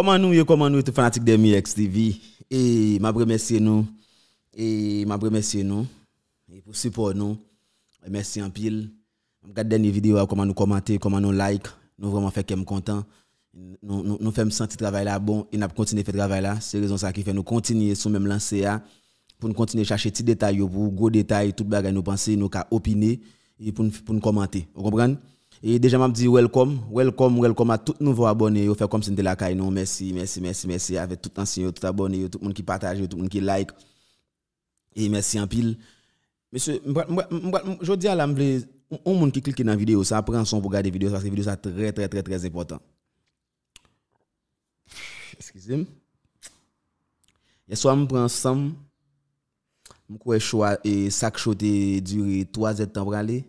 Comment nous, comment nous, tout fanatique de MX TV. Et ma remercie nous. Et ma nous. Et pour support nous. Merci en pile. Regarde dernière vidéo, comment nous commenter, comment nous like. Nous vraiment fait qu'on content. Nous, nous, nous faisons sentir travail là bon et n'a continué à faire travail là. C'est raison ça qui fait nous continuer sur même lancer pour nous continuer chercher petit détails, pour gros détails, tout bagage nous penser, nous qu'à opiner et pour nous, pour nous commenter. Vous comprenez? Et déjà, je dis welcome, welcome, welcome à tout nouveaux abonnés. Vous faites comme si c'était la caille. Merci, merci, merci, merci. Avec tout ancien, tout abonné, tout le monde qui partage, tout le monde qui like. Et merci en pile. Monsieur, je dis à l'âme, on monde qui clique dans la vidéo, ça prend son pour regarder la vidéo, parce que la vidéo, c'est très, très, très, très important. Excusez-moi. Et soit je prends ensemble, je crois que sac show duré 3 heures de pour aller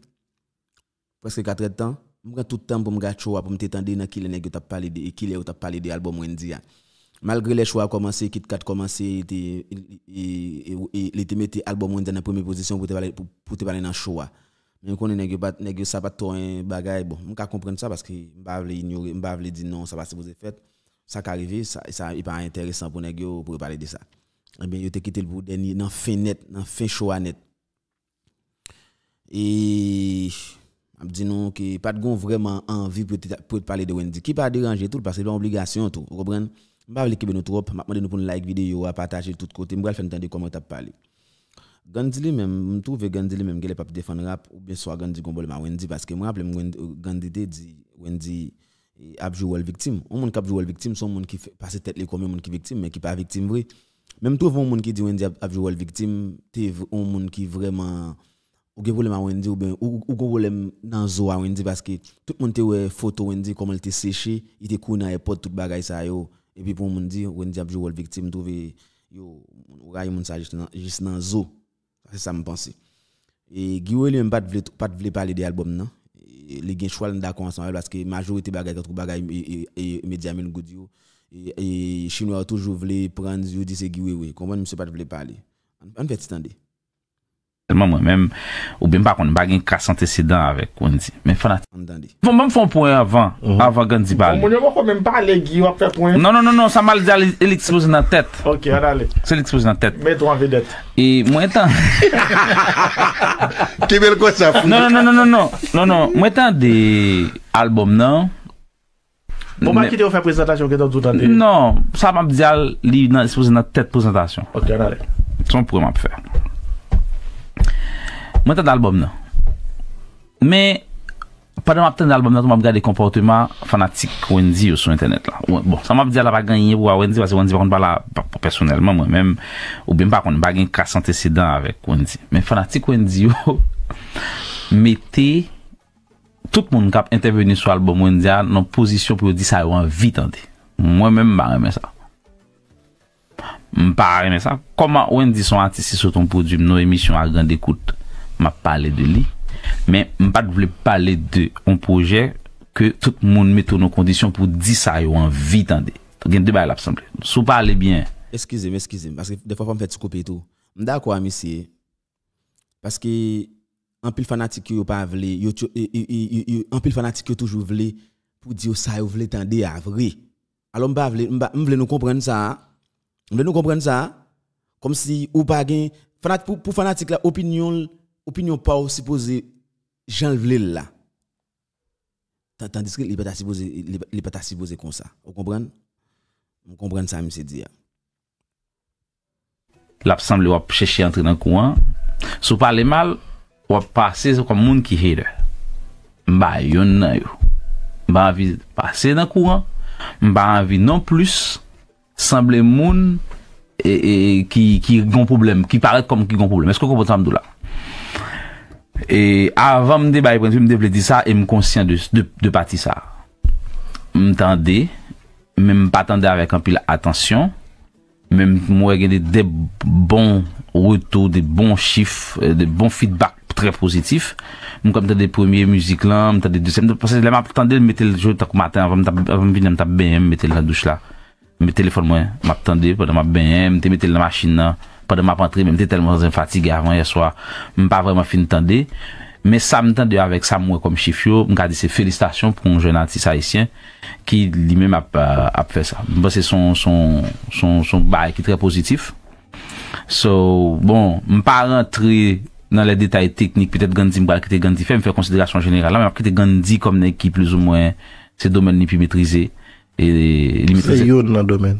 presque 4 ans, je prends tout le temps pour me choix pour me t'étendre dans qui les t'a parlé de qui les t'a parlé de albums Wendy. Hein. Malgré les choix commencé, Kit Kat commencé et il te mettait album Wendy dans première position pour te pour, pour te parler dans choix. Mais quand nèg pas nèg ça pas toi un hein, bagage bon, je comprendre ça parce que je pas ignorer, je pas dire non, ça va se poser fait. Ça qui arrive, ça ça est pas intéressant pour nèg pour parler de ça. Eh bien, il te quitté le dernier dans fin net, dans fin choix net. Et je dis non que pas de vraiment envie pour parler de Wendy. Qui pas déranger tout parce que c'est une obligation tout. Vous comprenez Je vais l'équipe nous trop, je vais vous nous like vidéo, à partager tout côté, je vais faire entendre comment vous parlé. Gandhi même je trouve Gandhi même qu'il n'est pas défendre rap ou bien soit Gandhi qu'on ma Wendy parce que moi rappelle Gandhi dit Wendy eh, a joué victime. On monde qui a joué victime sont monde qui passe tête les comme monde qui victime mais qui pas victime vrai. Même trouve un monde qui dit Wendy a joué victime, t'es un monde qui vraiment ou gen problème à Wendy ou bien ou, ou gen problème dans zo à Wendy parce que tout le monde te ouais photo Wendy comment elle était séchée il était e couru dans airport tout bagay ça yo et puis pour mon dire Wendy a joué rôle victime trouvé yo ou gagne mon ça juste dans juste dans zo c'est ça me penser et Guillaume lui pas voulait pas voulait parler des albums non e les gens choix d'accord ensemble parce que majorité bagay contre bagay et e, média mille goudio et chinois toujours voulait prendre yo dit c'est Guillaume oui comment monsieur pas de parler on fait attendre Mwen mwen men ou bèm bak ou nè bagè yon kassante sè dan avèk ou nè di Foun mwen foun pwè avan avan gèndi bwè Non, non, non, sa mwen di al il expouzi nan tèt e Mwen tan non non non, non, non, non, non Mwen tan de albom nan bon, Non Sa mwen di al il expouzi nan tèt prasantasyon Soun prwen mwen fè Mwen te d'albom nan. Me, padan mwen ap ten d'albom nan, tou mwen ap gade komportouman fanatik wenzi yo sou internet la. Bon, sa mwen ap diya la baganyen pou a wenzi, wase wenzi bakon bala personelman mwen menm, ou bem bakon bagen kase antecedan avèk wenzi. Men fanatik wenzi yo, meti, tout moun kap interveni sou albom wenzi ya, non pozisyon pou yo di sa yon vit ante. Mwen menm ba reme sa. Mwen pa reme sa. Koman wenzi son anteci sou ton prodjoum nou emisyon a gande koutou. m'a parlé de lui, mais m'a pas parler de un projet que tout le monde met nos conditions pour dire ça veut en vie tendez. Donc un débat à l'assemblée. Sous parler bien. Excusez-moi, excusez-moi parce que des fois on me fait couper tout. D'accord monsieur. Parce que en pile fanatique qui pas vle, Un en pile fanatique qui toujours vle pour dire ça yo vle tendez à vrai. Alors m'pa vle, nous comprendre ça. Hein. M'vle nous comprendre ça hein. comme si ou pas pour, pour fanatique l'opinion... opinion Opinyon pa ou sipoze jan vle la. Tandis ki li pata sipoze kon sa. Ou kompren? Ou kompren sa mi se di ya? La psamble wap chèche entre nan kouan. Sou pale mal, wap pase zokom moun ki hede. Mba yon nan yo. Mba anvi pase nan kouan. Mba anvi nan plus. Samble moun ki goun problem. Ki paret kom ki goun problem. Mbe sko kompon tam do la? E avan m de baye prentu, m de ple di sa, e m konsyen de pati sa. M tende, men m pa tende avèk an pil atansyon, men m mwè gède de bon reto, de bon chif, de bon fitbak trè pozitif. M kon m tende premier müzik lan, m tende desèm. M se la m ap tende, m mette l jòl takou matè, avan m vide m tap bèyen m mette l nan douch la. M telefon mwen, m ap tende, padan m ap bèyen, m te mette l nan machin nan. pandè m ap antre, mèm tè telman zan fatigè avan yè swa, mèm pa vreman fin tande. Mèm sa m tande avèk sa m wè kom chifyo, m kade se felistasyon pou m jè nan tisaïsyen ki li mèm ap fè sa. M pa se son barè ki trè pozitif. So, m pa rentre nan lè detay teknik, pètè gandzi m kade ki te gandzi fè, m fè konsiderasyon jeneral. M kade ki te gandzi kom nè ki plus ou mwen se domèn ni pi metrize. Se yon nan domèn.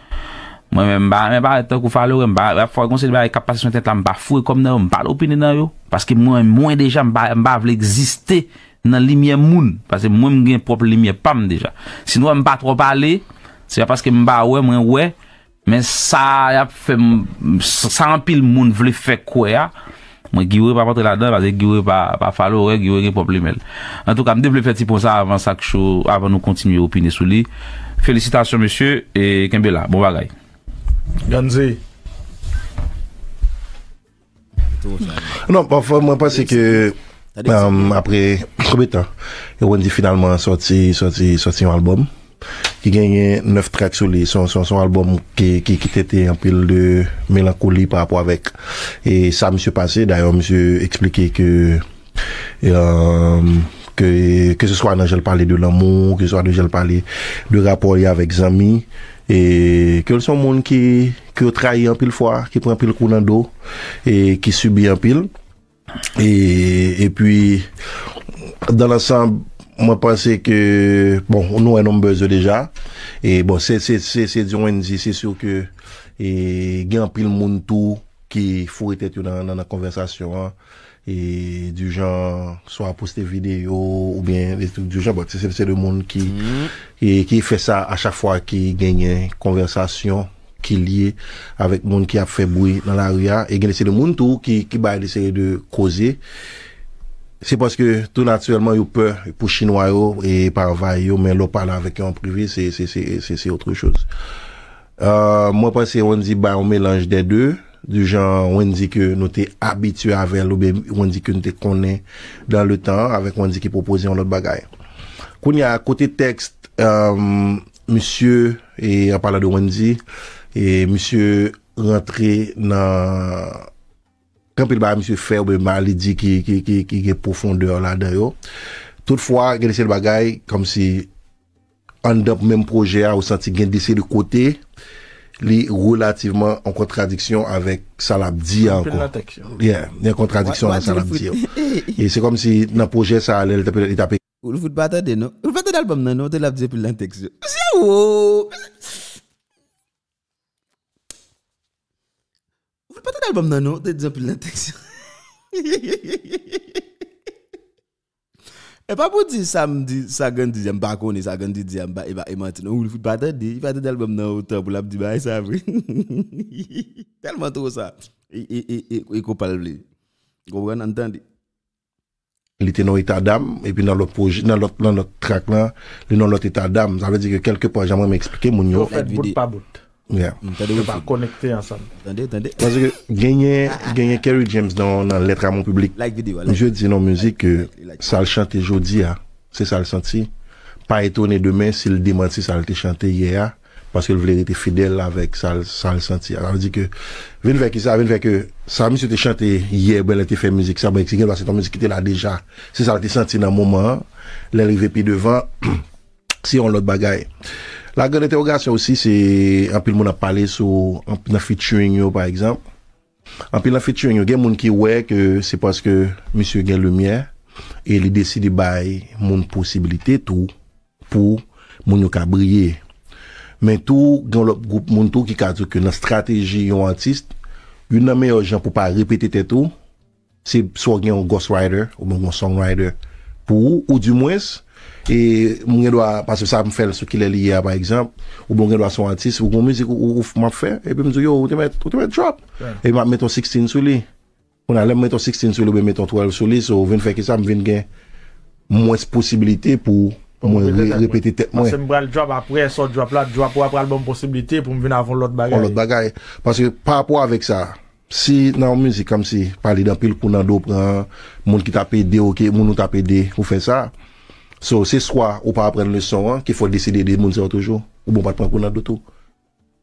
Mwen mwen mbare tan kou falou, mwen mbare fwa konse di mbare kapasyon ten tan mbare fouye kom nan yo, mbare lopine nan yo. Paske mwen mwen deja mbare mbare vle egziste nan linye moun. Paske mwen mwen gen prop linye pam deja. Sinon mwen mbare trop pale, se ya paske mbare mwen mwene we, men sa yap fe mwen sampil moun vle fe kou ya. Mwen giwwe pa pote la dan, paske giwwe pa falou, re giwwe gen problemel. En tout ka mwen de vle fe ti pou sa avan sak chou, avan nou kontinuye lopine sou li. Felicitasyon mwen mwen mwen mwen mwen mwen mwen mwen mwen m Ganze Non, bon, mwen pase ke euh, apre koube tan, yon di finalman soti yon albom ki genye 9 trak sou li son albom ki kite te anpil de melankoli pa apwa vek e sa msye pase dayan msye explike ke yon ke se swa nan jel pale de l'amou, ke se swa nan jel pale de rapor ya vek zami, e ke l son moun ki trai an pil fwa, ki pran pil kou nan do, e ki subi an pil, e pi, dan l ansan, mwen pase ke, bon, nou an ombèze deja, e bon, se diyon enzi, se sou ke, e gen pil moun tou, ki fou etet yo nan an konversasyon an, e du jan swa poste video ou bien se bon, mm-hmm. de moun ki ki fe sa a chak fwa ki genye konversasyon ki liye avek moun ki a feboui nan la riyan e genye se de moun tou ki baye leseye de koze se paske tou natsuelman yo pe pou chinois yo e parvay yo men lo pala avek yon privi se se se se otro chouz euh, moi paske yon di baye yon me lanj de dè dè Du jan wèndi ke nou te abitue avèl ou bè wèndi ke nou te konè Dan le tan avèk wèndi ki propose yon lot bagay Koun ya kote tekst euh, Monsye, apala de wèndi Monsye rentre nan Kampil ba monsye fè ou bè mali di ki gen profondeur la dayo Toutfwa gen dese bagay kom si Andop menm proje a ou santi gen dese di kote li relativeman an kontradiksyon avèk sa labdia anko. Pèl lenteksyon. Yeah, ni an kontradiksyon la sa labdia. E se kom si nan pojè sa alel tepe. Ou l vout batade nou. Ou vout batade albom nan nou te labdia pèl lenteksyon. Pèl lenteksyon. Ou vout batade albom nan nou te labdia pèl lenteksyon. Hi hi hi hi hi hi. E pa pou di sa gand di diyam bakone, sa gand di diyam ba e ba e mati nou, ou li foute pata di, foute di albem nou ou tèp ou la bdi ba e sa vri. Telman tou sa. E, e, e, e ko pale vle. Ko wè nan tan di. Li te nan l'état dame, e pi nan l'autre trak lan, li nan l'autre état dame, sa vè di ki kelke po a jan mè mè eksplike moun yo fèt vide. Yeah. peut mm, pas connecter ensemble. Attendez, attendez. Parce que gagner gagner Kerry James dans, dans lettre à mon public. Like video, je dis non musique que ça le chante aujourd'hui, c'est ça le senti. Pas étonné demain s'il démenti ça le chanté hier parce qu'il voulait être fidèle avec ça ça le senti. Alors dit que vient faire ça vient faire que ça mis sur chanté hier ben il fait musique ça ben parce que ton musique qui était là déjà. C'est ça le senti dans le moment, hein. l'arrivée puis devant si on l'autre bagaille. La gen enteogasyon osi se anpil moun ap pale sou anpil nan fiturinyo par ekzamp. Anpil nan fiturinyo gen moun ki wek se paske monsye gen lumiye e li desidi bay moun posibilite tou pou moun yo ka brye. Men tou gen lop goup moun tou ki kajou ke nan strategi yo antist yon nanme yo jan pou pa repete te tou se swa gen yon ghostwriter ou moun yon songwriter pou ou di mwens E mwen gen do a, pasif sa m fen sou ki lè li yè a par ekzamp, ou mwen gen do a son artist, ou kon mouzik ou ouf map fe, e pe m zou yo, ou te met drop. E m met ton 16 sou li. Mwen ale m met ton 16 sou li, ou m met ton 12 sou li. So ven fek ki sa m ven gen mwen posibilite pou mwen repeti tep mwen. Pasif m brel drop apre, sa drop la, drop ou apre al bon posibilite pou m ven avon lot bagay. Pon lot bagay. Pasif pa apwa avek sa, si nan mouzik kam si, paley dan pil pou nan do pran, moun ki tapè di o ke moun nou tapè di, mwen fe sa, So, c'est soit ou pas apprendre le hein, qu'il faut décider de mondes toujours, ou bon, pas de prendre Kounando tout.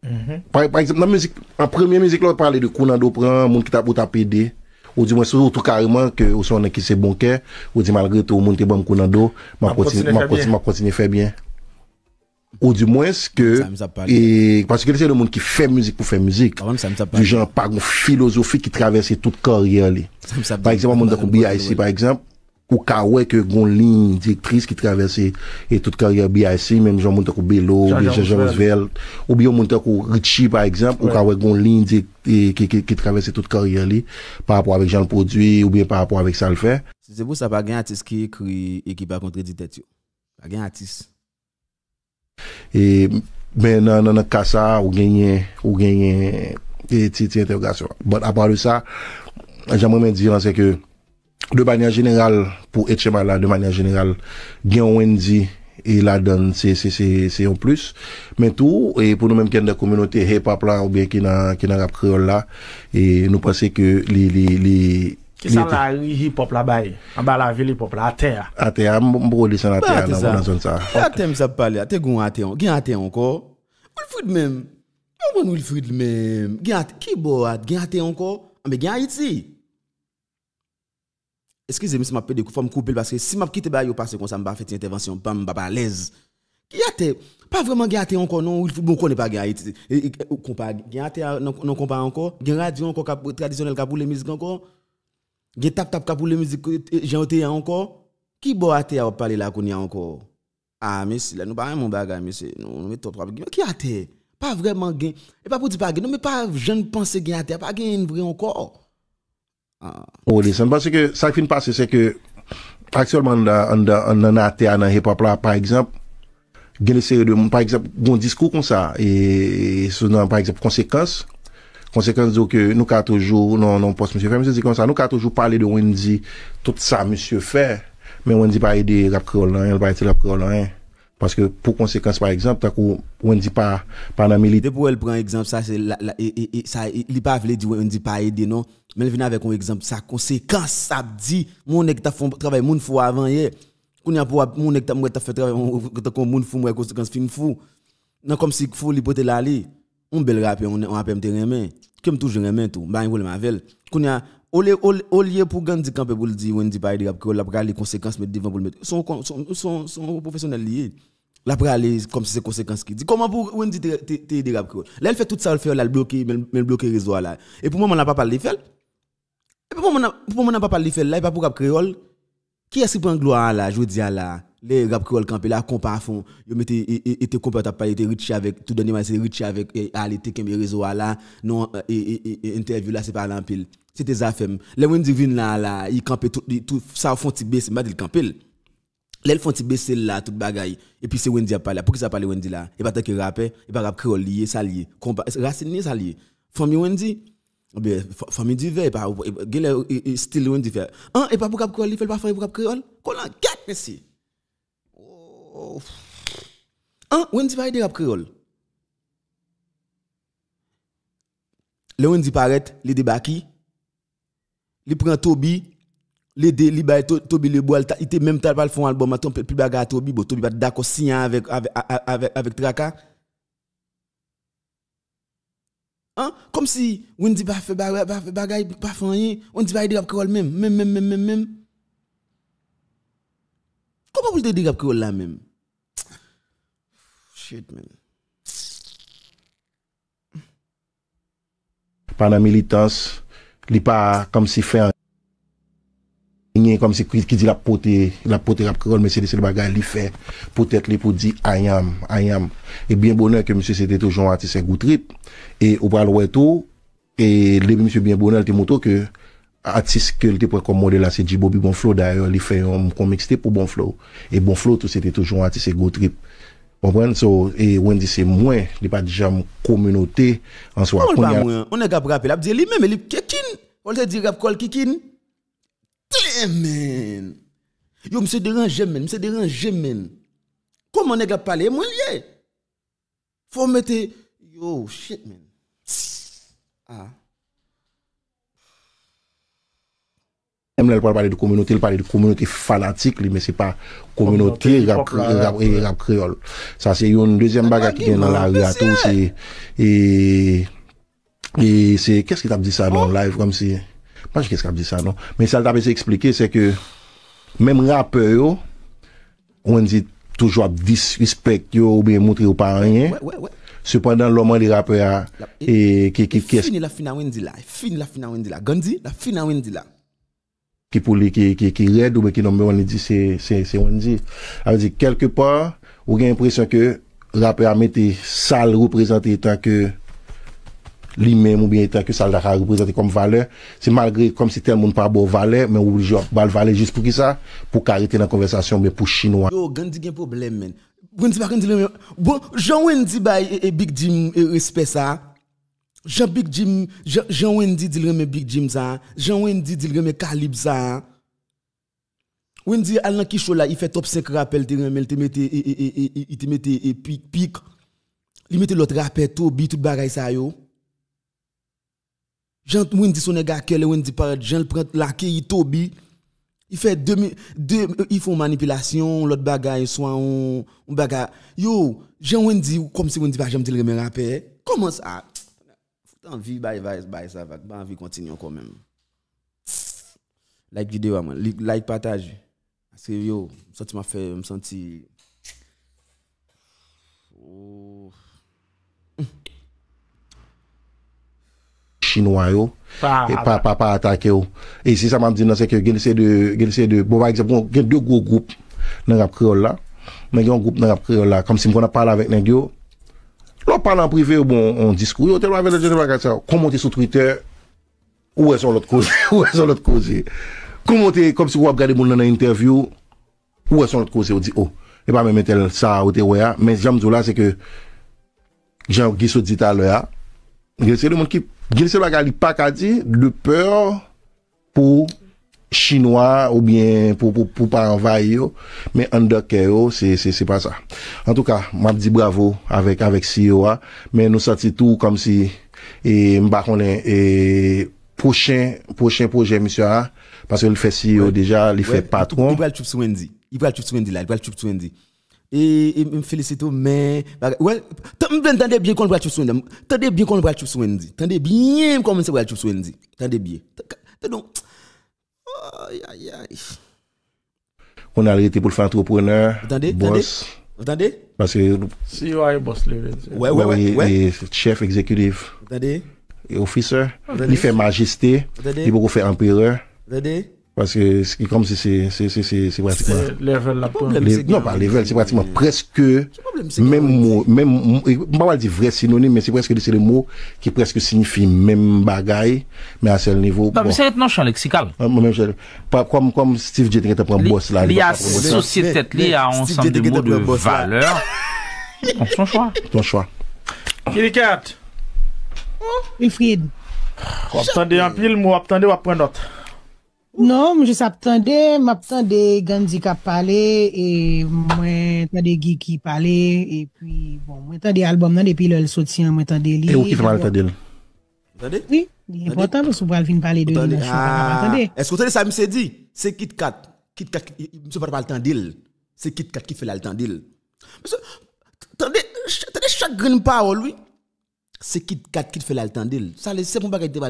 Mhm. par, exemple, dans la musique, en première musique, là, on parlait de on prend, monde qui t'a pour des ou du moins, surtout carrément, que, au son qui c'est bon cœur, ou dit malgré tout, monde qui bon Kounando, m'a continué, m'a continué, m'a continué faire bien. Ou du moins, que, et, parce que c'est le monde qui fait musique pour faire musique. Ah du genre, par une philosophie qui traverse toute carrière, Par exemple, monde de ici, par exemple, Ou kawek gon lin diktris ki travese e tout karyer bi a ese, menm joun moun te kou Belou, ou bi joun moun te kou Ritchie, ou kawek gon lin diktris e, ki travese tout karyer li, pa apwa avèk jan l'produit, ou bi an pa apwa avèk san l'fè. Sezèvou, sa pa gen atis ki ekwi ekipa kontreditet yo? Sa gen atis? E, ben nan nan kasa, ou genyen, ou genyen, tiye tevkasyon. Bon, apwa lè sa, jaman men di lan seke yo, De banyan jeneral, pou Etchema la, de banyan jeneral, Gyan Wendy, il la don, se yon plus. Men tou, pou nou menm ken de kominote, hip hop la, oube, ki nan rap kriol la, nou pase ke li... Ki san la hip hop la baye, mba la vil hip hop la, atea. Atea, mbo li san atea nan, mbo nan son sa. Ate msa pali, ate goun ateon, gyan ateon ko, wil fwid menm, mbo nou wil fwid menm, gyan ate, ki bo ate, gyan ateon ko, mbe gyan iti, excusez-moi si je peux découper, me couper parce que si je quitte bah yo passer comme ça, me faire une intervention, bam me pas à l'aise. Qui a pas vraiment gâté encore non, beaucoup connaît pas gâté. Gâté non compa encore, gagné radio encore traditionnel cap pour les musiques encore. Gain tap tap cap pour les musiques euh, euh, j'ai encore. Qui bo a te parler là qu'on y a encore. Ah monsieur, là nous pas mon bagage monsieur, nous mettons trois qui a pas vraiment gain. Et pas pour dire pas gain, non mais pas jeune penser gain a pas gain vrai encore. Ah. O de san, ba se ke sa fin pase se ke aksyonman an nan ate anan hip hop la, pa ekzamp, gen leseye de, pa ekzamp, goun diskou kon sa, e sou nan, pa ekzamp, konsekans, konsekans zo ke euh, nou ka toujou, non, non, pos monsye fè, monsye zi kon sa, nou ka toujou pale de wèndi, tout sa monsye fè, men wèndi pa ede rap krol nan, el ba ete rap krol nan, e, paske pou konsekans, pa ekzamp, ta kou wèndi pa, pa nan milite. Mais elle vient avec un exemple, sa conséquence, ça dit, mon nek t'a fait travail mon fou avant hier. Qu'on a pour mon nek t'a fait travail comme mon fou, moi conséquence film fou. Non comme si fou li pote la li. On bel rap on on appelle te remen. Comme toujours remè tout, bah un ma vel. Qu'on y a au lieu pour Gandhi camper pour le dire on dit rap que la pour les conséquences mettre devant pour le mettre. Son son son professionnel lié. La pour comme si c'est conséquence qui dit comment pour Wendy te te rap Là elle fait tout ça elle fait là bloquer même bloquer réseau là. Et pour moi on n'a pas parlé fait. Et pour moi, je ne pas parler là, il pas pour créole Qui est-ce qui prend gloire là, je vous dis là, les Gap créole là, compas à fond, ils était été compétents, ils étaient riches avec, tout donné, c'est riche avec Alité qui est là, non, euh, interview là, c'est pas en pile. C'était ça, Les wendy vin là, ils campent tout, tout ça, ils font des c'est ils campent. ils font des baisse là, tout bagaille. Et puis c'est Wendy qui parle Pourquoi ça parle Wendy là Il va te que il et rappeler Creole, lié, ça lié. Racine, ça lié. Famille Wendy ben, famille divers, pas, style ou divers. Un, hein, et pas pour il fait pas créole. Oh. Hein, pas créole. Le les il prend Toby, les il Toby le il était même pas le album, plus Toby, Toby pas d'accord avec avec avec Traka. An, kom si win di ba fe bagay pa fanyen, win di ba yi di rap kirol menm, menm, menm, menm, menm. Kou pa pou jde di rap kirol la menm? Shit menm. Pana militans, li pa kom si fe an. Nyen kom si ki di la pote, la pote rap kirol, men se li se bagay li fe, pou tete li pou di ayam, ayam. E bien bonan ke msye se dete oujou an ti se goutrip, E ou pal wè tou, e le mi msè bien bonel te moutou ke atis ke lte pou akomode la sejibou bi bon flow non, da yo, li fey om konmikste pou bon flow. E bon flow tou sè te toujou an atis e go trip. Ponpwen, so, e wen di se mwen, li pa di jam koumenote, an sou akoun ya. Pon mwen, mwen e gap rap el ap di li mè, mwen li kikin, pon se di rap kol kikin, te men, yo msè de ran jem men, msè de ran jem men, kon mwen e gap pale, mwen ye, fon mwen te, yo, shit men, Ah. Même là, parler de communauté, il parle de communauté fanatique, mais c'est pas communauté rap, créole. Ça, c'est une deuxième bague qui est dans la rue à tout. et, et c'est, qu'est-ce qu'il t'a dit ça non hein? live, comme si, pas qu'est-ce qu'il t'a dit ça, non? Mais ça, t'a expliqué, c'est que, même rappeur, on dit toujours disrespect, ou bien montrer pas rien. ouais, Cependant, l'homme les rappeurs et qui qui qui fini la fin de la la fin de la Gandhi la fin Qui pour qui qui qui ou bien qui nomme on c'est c'est c'est Alors quelque part, on a l'impression que rappeur a sale représenter tant que lui-même ou bien tant que ça l'a représenté comme valeur, c'est malgré comme si tel pas bon valeur, mais valeur juste pour qui ça Pour arrêter la conversation mais pour chinois. problème bon Jean Wendy et e, Big Jim e, respect ça Jean Big Jim Jean Wendy dit Big Jim ça Jean Wendy dit le Calib ça Wendy il fait top 5 rappel mette il te mette e, et pic pic il l'autre rappel tout tout ça yo Jean Wendy son gars quel Wendy parle Jean prend la Toby I fè dèmè, dèmè, i fè ou manipilasyon, lòt bagay, swan ou, ou bagay. Yo, jè wèn di, kom se wèn di pa jèm di lèmè rapè, komò sa. Fote an vi baye baye sa, fote an vi kontinyon konmèm. Like videwa man, like pataj. Aske yo, msanti ma fè, msanti... Chinwayo. E pa pa pa atake ou E si sa mam di nan seke gen lise de Gen lise de boba eksep Gen de ou gwo goup nan rap kriol la Men gen ou goup nan rap kriol la Kom si mkona pala vek nan gyo Lop palan prive ou bon Komote sou twitter Ou e son lot kouzi Komote kom si wap gade moun nan an interview Ou e son lot kouzi ou di ou E pa men metel sa ou te ou ya Men jam zou la seke Jam gisou di tal ya Gen lise de moun ki Gylsel Bagali pa ka di, le peur pou chinois ou bien pou pa envaye yo, men under care yo, se se se pa sa. En tout ka, man di bravo avek CEO a, men nou sati tou kom si, e mba konen, e pou chen, pou chen pou jen misyo a, pasen li fe CEO deja, li fe patron. Ibe al chup sou en di, ibe al chup sou en di la, ibe al chup sou en di. E, e m felisitou men. M ven tande biye kon waj chup swen di. Tande biye kon waj chup swen di. Tande biye kon waj chup swen di. Tande biye. Oy, oy, oy. On a rete pou l fan troupreneur. Vtande, vtande. Parce ki... CEO aye boss le. We we we. Chef, executive. Vtande. Officer. Li fe majeste. Vtande. Li bo ko fe emperor. Vtande. Vtande. Pwase ki kom si se Se level la pou Non pa level se pratikman preske Mem mou Mou an di vre synonime Men se preske di se le mou Ki preske signifi mem bagay Men a sel nivou Mwen mwen jel Kom Steve J.T. Li a sosyetet li a Onsam de mou de valeur Ton chwa Filikat Wap tande yon pil mou Wap tande wap pren not Non, je s'attendais, m'attendais Gandhi qui parlait, et moi t'attendais Guy qui parlait et puis bon, moi t'attendais l'album là depuis le soutien, moi t'attendais lui. Et où qui va t'attendre là T'attendais Oui, c'est important parce que vous venir parler de lui. Ah. Est-ce que vous sais, ça me s'est dit C'est Kit Kat. Kit Kat, il ne pas parler de C'est Kit Kat qui fait l'attendre. Monsieur, attendez, attendez chaque grain parole, lui, C'est Kit Kat qui fait l'attendre. Ça, c'est pour pas que tu vas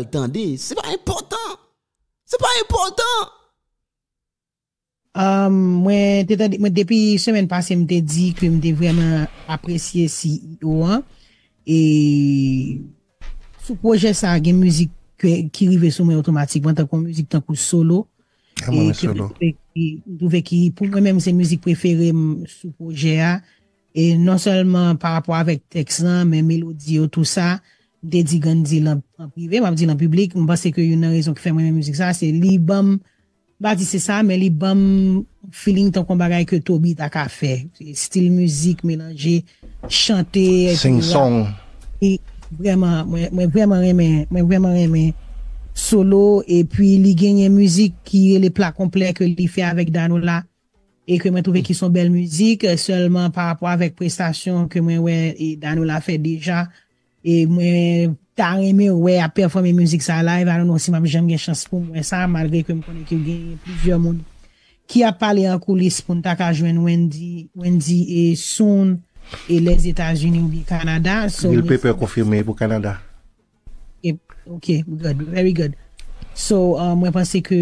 C'est pas important. C'est pas important. Euh, depuis semaine passée, je me suis dit que j'étais vraiment apprécié CIO. E hein. Et ce projet, ça a une musique qui arrive sur moi automatiquement tant ne musique musique solo. Ah, pour moi-même, c'est une musique préférée sous projet. Hein. Et non seulement par rapport avec texte mais mélodie ou tout ça. dedi gandil an prive, mam di lan publik, mba se ke yon rezon ki fè mwen mwen mouzik sa, se li bam, ba di se sa, men li bam, feeling ton kon bagay ke Tobi tak a fe, stil mouzik menanje, chante, sing song, e mwen mwen mwen mwen mwen mwen mwen, solo, e pi li genye mouzik ki e le pla komplek, li fe avèk Danola, e ke mwen trove ki son bel mouzik, selman par apwa avèk prestasyon, ke mwen mwen danola fe deja, E mwen tan eme wè a performe mwizik sa live, anon wè si mwab jem gen chans pou mwen sa, malge kwen mwen konen ki gen plizye moun. Ki a pale an kulis pou mwen tak a jwen wendi, wendi e son, e les Etats-Unis ou bi Kanada. Mil paper konfirme pou Kanada. E, ok, very good. So, euh, mwen panse ke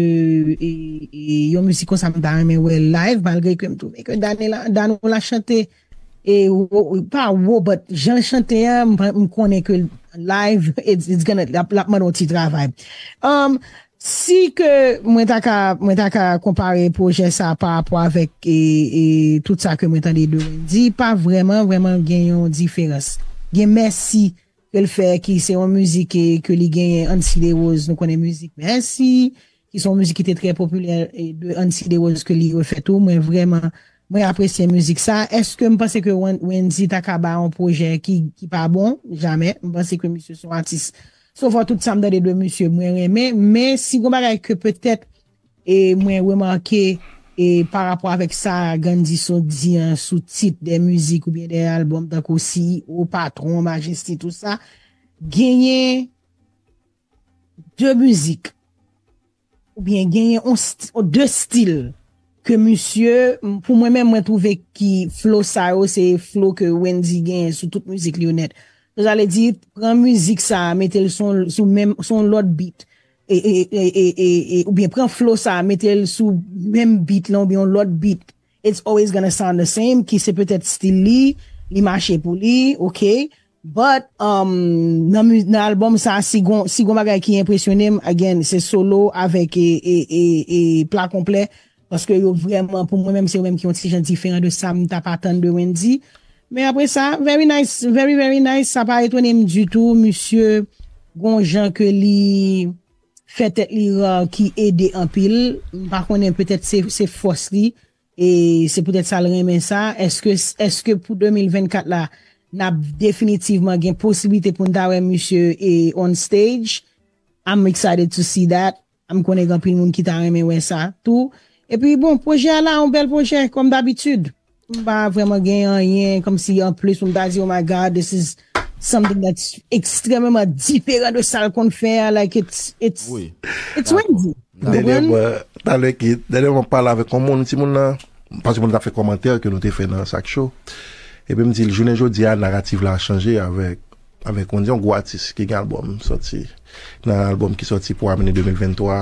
e, e, yon mwizik kon san tan eme wè live, malge kwen mwen toume, dan mwen la chante... E wou, pa wou, but jen chanteye, m konen ke live, it's gonna, la pmano ti dravay. Am, um, si ke mwen tak a, mwen tak a kompare proje sa pa apwa vek e, e, tout sa ke mwen tan li doun di, pa vreman, vreman genyon diferans. Genyè mersi ke l fe ki se yon muzik e, ke li genyen ansi de waz nou konen muzik. Mersi ki son muzik ite tre populye, ansi de waz ke li refe tou, mwen vreman. Mwen apresye mouzik sa. Eske mwen pense ke wensi takaba an proje ki pa bon? Jamen. Mwen pense ke mouzik sou artist. Sou fwa tout samda de dwe mouzik mwen reme. Men si gomarek ke petet e, mwen remanke e par apwa vek sa gandzi sou diyan sou tit de mouzik ou bien de albom takosi ou patron, majesti tout sa. Genye dwe mouzik. Ou bien genye dwe stil. ke musye, pou mwen men mwen trouve ki flow sa yo, se flow ke Wendy gen sou tout muzik lyonet. Jalè di, pran muzik sa, metel sou mèm son lot bit, ou bien pran flow sa, metel sou mèm bit lan, ou bien lot bit, it's always gonna sound the same, ki se petè stil li, li mache pou li, ok. But nan um, albom sa, si gwa magay ki impresyonem, again, se solo avèk e pla kompley, Paske yo vremen, pou mwen menm se yo menm ki yon titijan diferent de sa mta patan de wendi. Men apre sa, very nice, very very nice, sa pa etonem du tou, msye, gwan jan ke li fetet li ki ede an pil, bakon menm petet se fos li, e se petet sa l remen sa, eske pou 2024 la, na definitivman gen posibite pou nda wè msye e on stage, I'm excited to see that, I'm konen gwan pil moun ki ta remen wè sa tou, E pi bon, proje ala, an bel proje, kom d'abitude. Mba vreman gen yon yon, kom si yon plis, mba zi, oh my God, this is something that's ekstrememe dipera de sal kon fè, like it's, it's, it's wendy. Deneb, talwe ki, deneb mwa pala avek kon moun, pasi moun ta fè komantèr ke nou te fè nan sak chou. E pi mdi, jounen jodi an, ah, naratif la chanje avèk, avèk mwen diyon Guatis, ki gen albom soti, nan albom ki soti pou ameni 2023,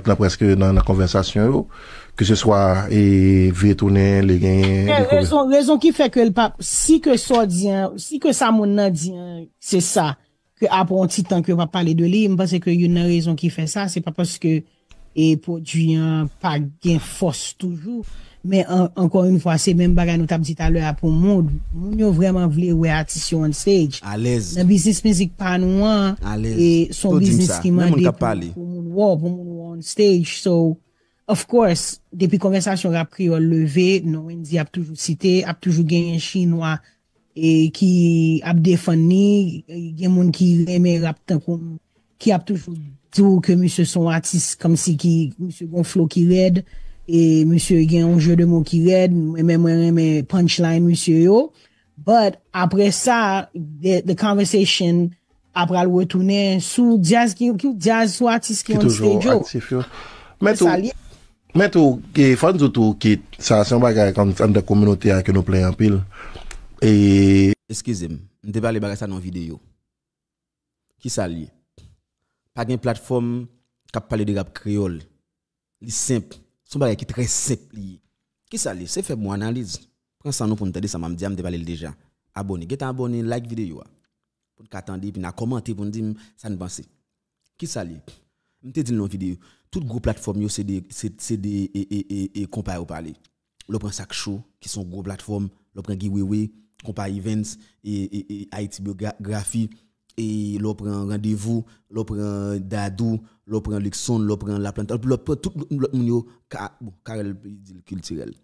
nan preske nan konvensasyon yo, ke se swa e vetounen, le genyen, eh, le konvensasyon. Rezon ki fe ke l pa, si ke so diyen, si ke sa moun nan diyen, se sa, ke apon titan ke wap pale do li, mwen se ke yon nan rezon ki fe sa, se pa poske e pot diyen pa gen fos toujou. Men ankon yon fwa se menm bagan nou tap dit aloy apon moun Moun yon vreman vle we atis yo on stage A lez Nan bisis mizik pa nou an A lez Son bisis ki man de pou moun wop Pou moun wop on stage So of course Depi konversasyon rap kri yo leve Nou enzi ap toujou site Ap toujou gen yon chinois E ki ap defani Gen moun ki reme rap tan kon Ki ap toujou Tou ke misyo son atis Kam si ki misyo gon flow ki red Moun E monsye gen yon jè de mò ki red, mè mè mè mè punchline monsye yo. But apre sa, the conversation apre alwè toune sou jazz ki yo, ki yo jazz sou artist ki yo. Ki toujou, aktif yo. Mè tou, mè tou, ki fòn zoutou ki sa sèmba gè an de koumenote a kè nou plè yon pil. Eskize m, n te bale baga sa nan videyo. Ki sa li? Pag en platform kap pale de rap kriol. Li simple. son bagage qui est très simple. Qui ça C'est faire mon analyse. Prends ça nous pour nous dire ça, m'a dit, je déjà. Abonnez, get abonné, like vidéo. Pour nous attendre, puis nous commenter, pour nous dire ça nous pense. Qui ça li? Je te dis dans la vidéo, toutes les plateformes, c'est des et compagnies au parler. Le prend Sac Show, qui sont gros plateformes, le prend Giveaway, compagnie Events, et, et, et Haïti Biographie et l'on prend rendez-vous, Dadou, prend Luxon, prend La Plante, l'on tout le monde culturel.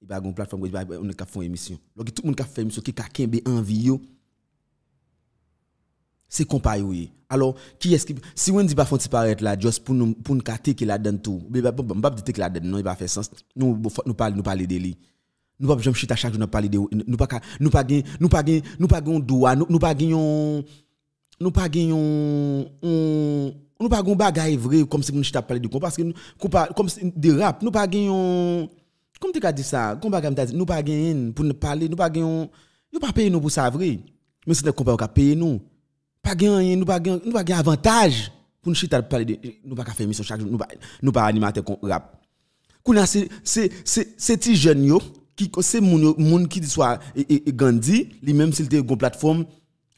Il a une plateforme où on fait une émission. Donc tout le monde a fait une émission qui a envie c'est compagnie. Alors, qui est-ce Si on dit bah, pas là, juste pour nous pour nous tout, ne pas dire que non, il va faire sens. Nous, nous nous bah, de Nous pas à chaque nous parler Nous pas nous pas nous pas nous pas nous nous pas gagnons nous pas gon bagaille vrai comme si nous t'a parlé de parce que nous pas comme de rap nous pas gagnons comme tu as dit ça comme bagaille t'a dit nous pas gagnons pour nous parler nous pas gagnons nous pas payer nous pour ça vrai mais c'est qu'on pas payer nous pas rien nous pas gagner nous pas gagner avantage pour nous chita parler de nous pas faire mission chaque jour nous pas nous pas animateur rap Kouna c'est c'est c'est ces jeunes yo qui c'est mon monde qui soit Gandhi lui même s'il était une plateforme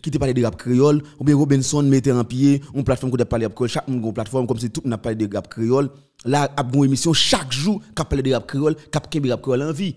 qui te parlait de rap créole, ou bien Robinson mettait en pied une plateforme qui parle de rap créole, chaque monde une plateforme comme si tout n'a parlé de rap créole. Là, il y a une émission chaque jour qui parle de rap créole, qui parle de rap créole en vie.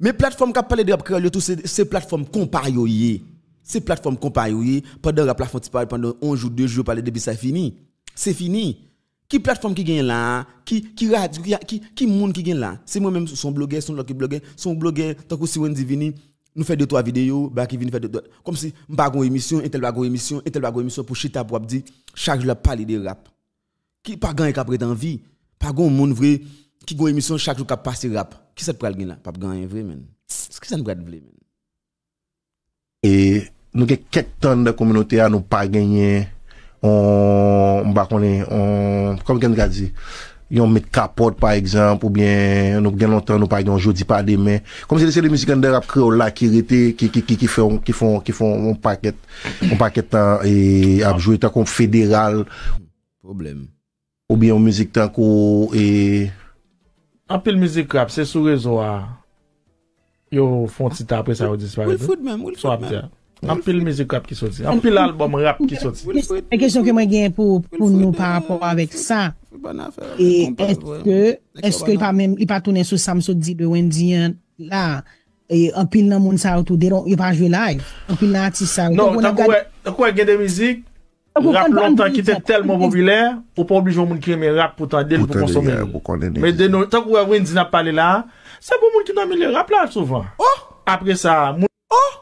Mais plateforme qui parle de rap créole, c'est c'est plateforme comparée. Ces plateformes comparées, pendant la plateforme parle pendant un jour, deux jours, parler depuis ça fini. C'est fini. Qui plateforme qui gagne là, qui qui radio, qui qui monde qui gagne là. C'est moi-même son blogueur, son blogueur, son blogueur, tant que si on divini nous faisons deux trois vidéos, bah qui viennent faire deux, comme si pas une émission, et tel une émission, et tel une émission pour chita pour dire chaque la parler de rap. Qui pas gagné qui pris vie. pas gagné monde vrai qui gon émission chaque jour qui passe rap. Qui ça pral là, pas gagné vrai men. Ce que ça nous pral man Et nous avons quelques temps de communauté à nous pas gagner on bah on comme quelqu'un a dit Yon met kapot, pa ekzamp, oubyen, nou gen lontan, nou paket yon jodi pa demen. Kom se lese de mizik an der ap kre ou lakirete ki fon paket tan ap jowe, tan kon federal. Oubyen, mizik tan ko e... Ape l mizik rap, se sou rezo a yo fontita apre sa ou disipare. Ou l foud men, ou l foud men. An pil mizi kap ki soti. An pil albom rap ki soti. E kèsyon ke mwen gen pou nou par rapport avèk sa, eske, eske y pa mèm, y pa tounè sou samsot di de wèndi la, e an pil nan moun sa ou tou, y pa jwe live. An pil nan ati sa. Nan, tak wè, tak wè gen de mizi, rap lontan ki tèlman bovile, ou pa oblijon moun kremen rap pou tèlmen pou konsome. Men denon, tak wè wèndi nap pale la, sa pou moun ki nan mwen rap la souvan. Oh! Apre sa, moun... Oh!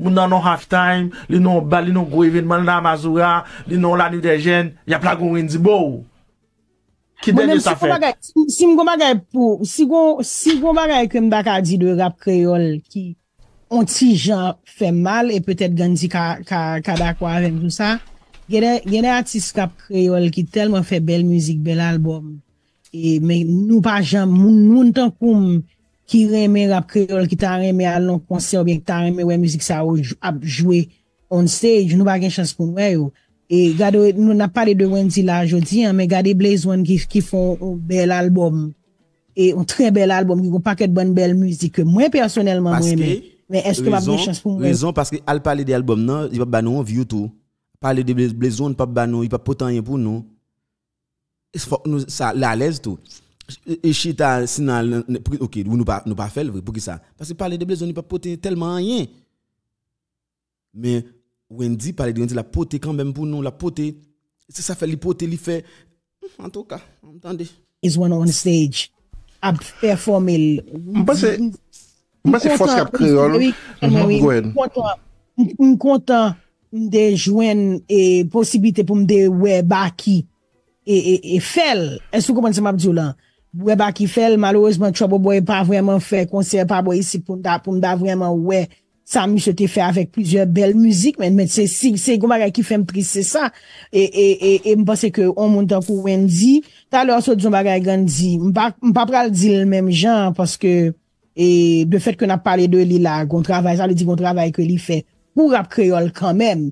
Moun nan nou half time, li nou bali, li nou gro evenman, li nou amazura, li nou lani de jen, yapla goun rindibou. Ki den yon ta fè? Si mou mbaga yon pou, si mou mbaga yon kwen mbaka di de rap kreol ki anti jan fè mal, e pwetèt gen di kada kwa avèm tout sa, genè artiste rap kreol ki telman fè bel müzik, bel albom. E men nou pa jan moun, moun tan koum. ki reme rap kreol, ki ta reme alon konser, ou bien ki ta reme wey mizik sa ou ap jwe on stage, nou ba gen chans pou mwen yo. E gade, nou na pale de wensi la, jodi, an, men gade Blazone ki fon bel albom, e un tre bel albom, ki wou pa ket bon bel mizik, mwen personelman mwen, men eske ba gen chans pou mwen yo. Rezon, rezon, paske al pale de albom nan, yon pa banon vyou tou, pale de Blazone pa banon, yon pa potan yon pou nou, sa la lez tou. Et Chita, sinal ok, nous ne pas, nous pas faire, pour qui ça? Parce que parler de on n'est pas poté tellement rien. Mais Wendy parler de Wendy, la poté quand même pour nous, la poté. c'est ça fait, l'hypothèse, il fait, hmm, en tout cas, entendez. Is one on stage, a performé. Mwen se fos kap kreol. oui. Un content de jouer et possibilité pour me de we baki et fel. E sou koman se ma diyo là? Ouè ba ki fèl, malouzman, Chobo Boy e pa vwèman fè, konser pa boy isi, pou mda vwèman, ouè, sa mi sote fè avèk plizèr bel müzik, men, men, se, se, goun bagay ki fèm tri, se sa, e, e, e, e m basè ke on moun tankou Wendy, talè asot zoun bagay Gandhi, m pa pral di l mèm jan, paske, e, de fèt kwen ap pale de li la, goun travay, sa li di goun travay ke li fè, pou rap kreol kanmèm,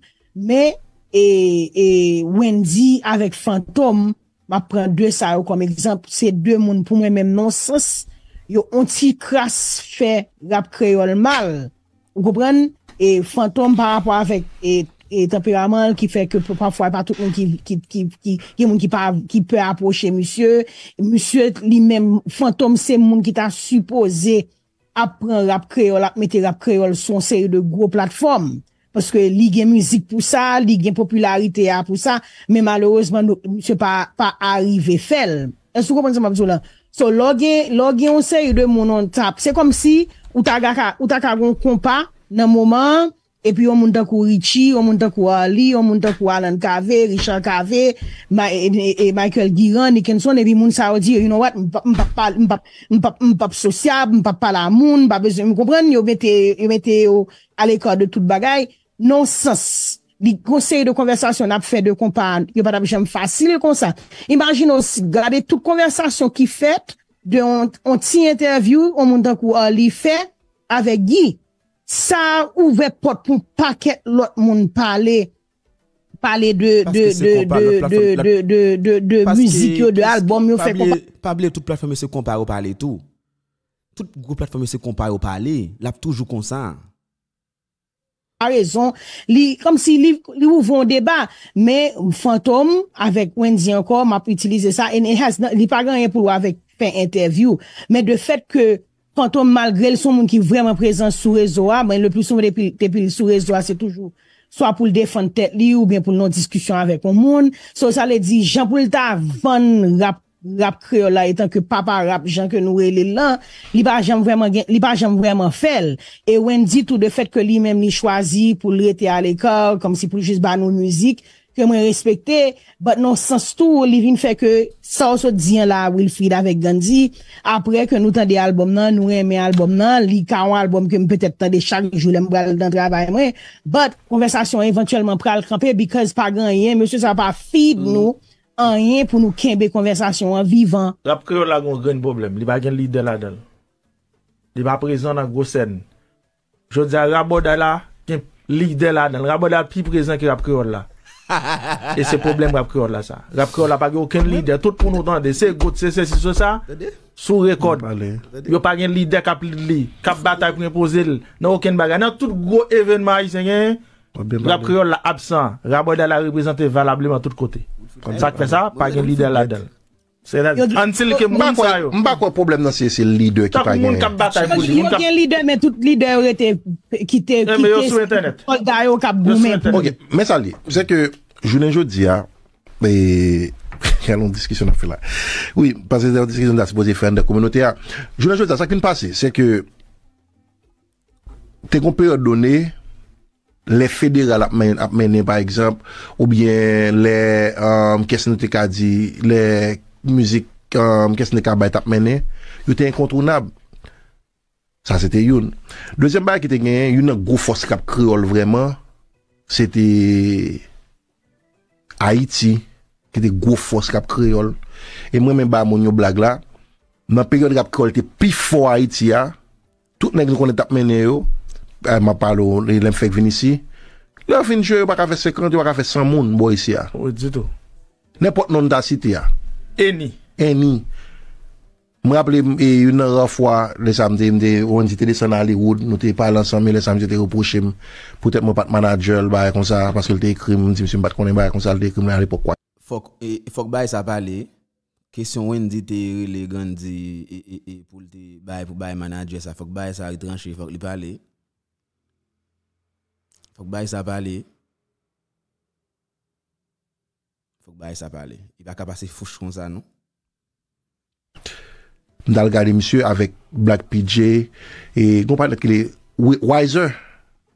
me, e, e, Wendy avèk Fantôm, Ma pren dwe sa yo kom exemple, se dwe moun pou mwen men mnonsens, yo anti-kras fe rap kreol mal. Ou kou pren? E fantom pa rapport avek e, e temperamental ki fe ke pa fwa patou moun ki pe aposhe monsye. Monsye li men fantom se moun ki ta suppose apren rap kreol, ap mette rap kreol son sey de gwo platforme. oske li gen mizik pou sa, li gen popularite ya pou sa, men malerozman se pa arive fel. En sou konponsan mabzou la. So logi, logi yon se, yon de moun an tap. Se kom si, ou tak agon kompa nan mouman, epi yon moun takou Richie, yon moun takou Ali, yon moun takou Alan Kave, Richard Kave, Michael Giran, yon ken son, epi moun sa ou di, you know what, moun pap sosyab, moun pap pala moun, moun pap bezon, moun kompren, yon mwen te al ekor de tout bagay, Nonsens, li gosey de konversasyon ap fè de kompane, yo pata bi jèm fasilè konsan. Imagin osi, gade tout konversasyon ki fèt, de an ti interview, an moun tankou an euh, li fè, avek gi, sa ouve pot pou pakè lòt moun pale, pale de musik yo de albom yo fè kompane. Pabli, tout platforme se kompane ou pale tou. Tout platforme se kompane ou pale, l'ap toujou konsan. a rezon, li, kom si li ouvon deba, men, fantom, avèk wèndi anko, ma pou itilize sa, en en has, li pa gran yè pou wèvèk pen interview, men de fèt ke, fantom, malgré lè son moun ki vwèman prezant sou rezoa, men lè pou sou moun tepil sou rezoa, se toujou swa pou lè defan tèt li, ou ben pou lè nan diskusyon avèk pou moun, so sa lè di, jan pou lè ta van rap rap kreola etan ke papa rap jan ke nou re le lan li pa jam vreman fel e wen di tout de fet ke li men ni chwazi pou l rete a le kor kom si pou jis ba nou muzik ke mwen respekte bat nou sanstou li vin feke sa ou so diyan la Wilfried avek Gandhi apre ke nou tan de albom nan nou reme albom nan li ka ou albom ke mi petet tan de chak jou lem bral dan trabaye mwen bat konversasyon eventuèlman pral krampè bikaz pa gran yen mwen se sa pa fid mm. nou rien pour nous qu'un conversation en vivant. rap créole a un grand problème. Il n'y a pas de leader là-dedans. Il n'y a pas présent dans la grosse scène. Je dis à Raboda là, il leader là-dedans. rabodala est plus présent que la créole là. Et c'est problème rap créole là ça. Rap créole là pas aucun leader tout pour nous tendre c'est good c'est c'est c'est ça. Sous record. Il y a pas de leader cap li cap bataille pour imposer non aucun bagarre dans tout gros événement haïtien. Rap créole absent. Rabodala représenté valablement tout côté. Comme ça que fait ça, pas de leader là-dedans. C'est là. Mon quoi le problème dans ces leaders qui pas gagné. Tout monde qui a leader mais tout leader était eh, quitté sur internet. OK, mais ça dit, c'est que journée jeudi hein, a mais quelle discussion a fait là. Oui, parce que la discussion là supposé faire de la communauté. Hein. Journée jeudi ça qui passé, c'est que tes compères donnés Le federal apmene par eksemp Ou byen le Mkesne te ka di Le müzik mkesne ka bayt apmene Yo te enkontounab Sa se te yon Dozyen bay ki te gen yon Yon nan go fos kap kriol vreman Se te Haiti Ki te go fos kap kriol E mwen men ba moun yo blag la Ma peryon rap kriol te pi fo Haiti ya Touten ek zi konen apmene yo Eh, Mwa palo, lem fek vini si. Le finjou yo baka fekran, yo baka fek san moun bo yisi ya. Nè pot non da siti ya. Eni. Mwa rappele, yon nan rafwa, le samdi, mde, wèndi te de san aligoud, nou te palan sami, le samdi te reprochim, pou tèt mwen pat manajol, baye konsa, paske lte ekrim, mdi msi mbat konen baye konsa, lte ekrim, lè an li pokwa. E, e, fok baye sa pale, kesyon wèndi te yri le gandzi, e, pou lte baye pou baye manajol, fok baye sa ritranche, fok li pale, Fok bay sa pale. Fok bay sa pale. I la kapase fouch kon zan nou. Dal gari msye avèk Black PJ. E goun pade ki le Weiser.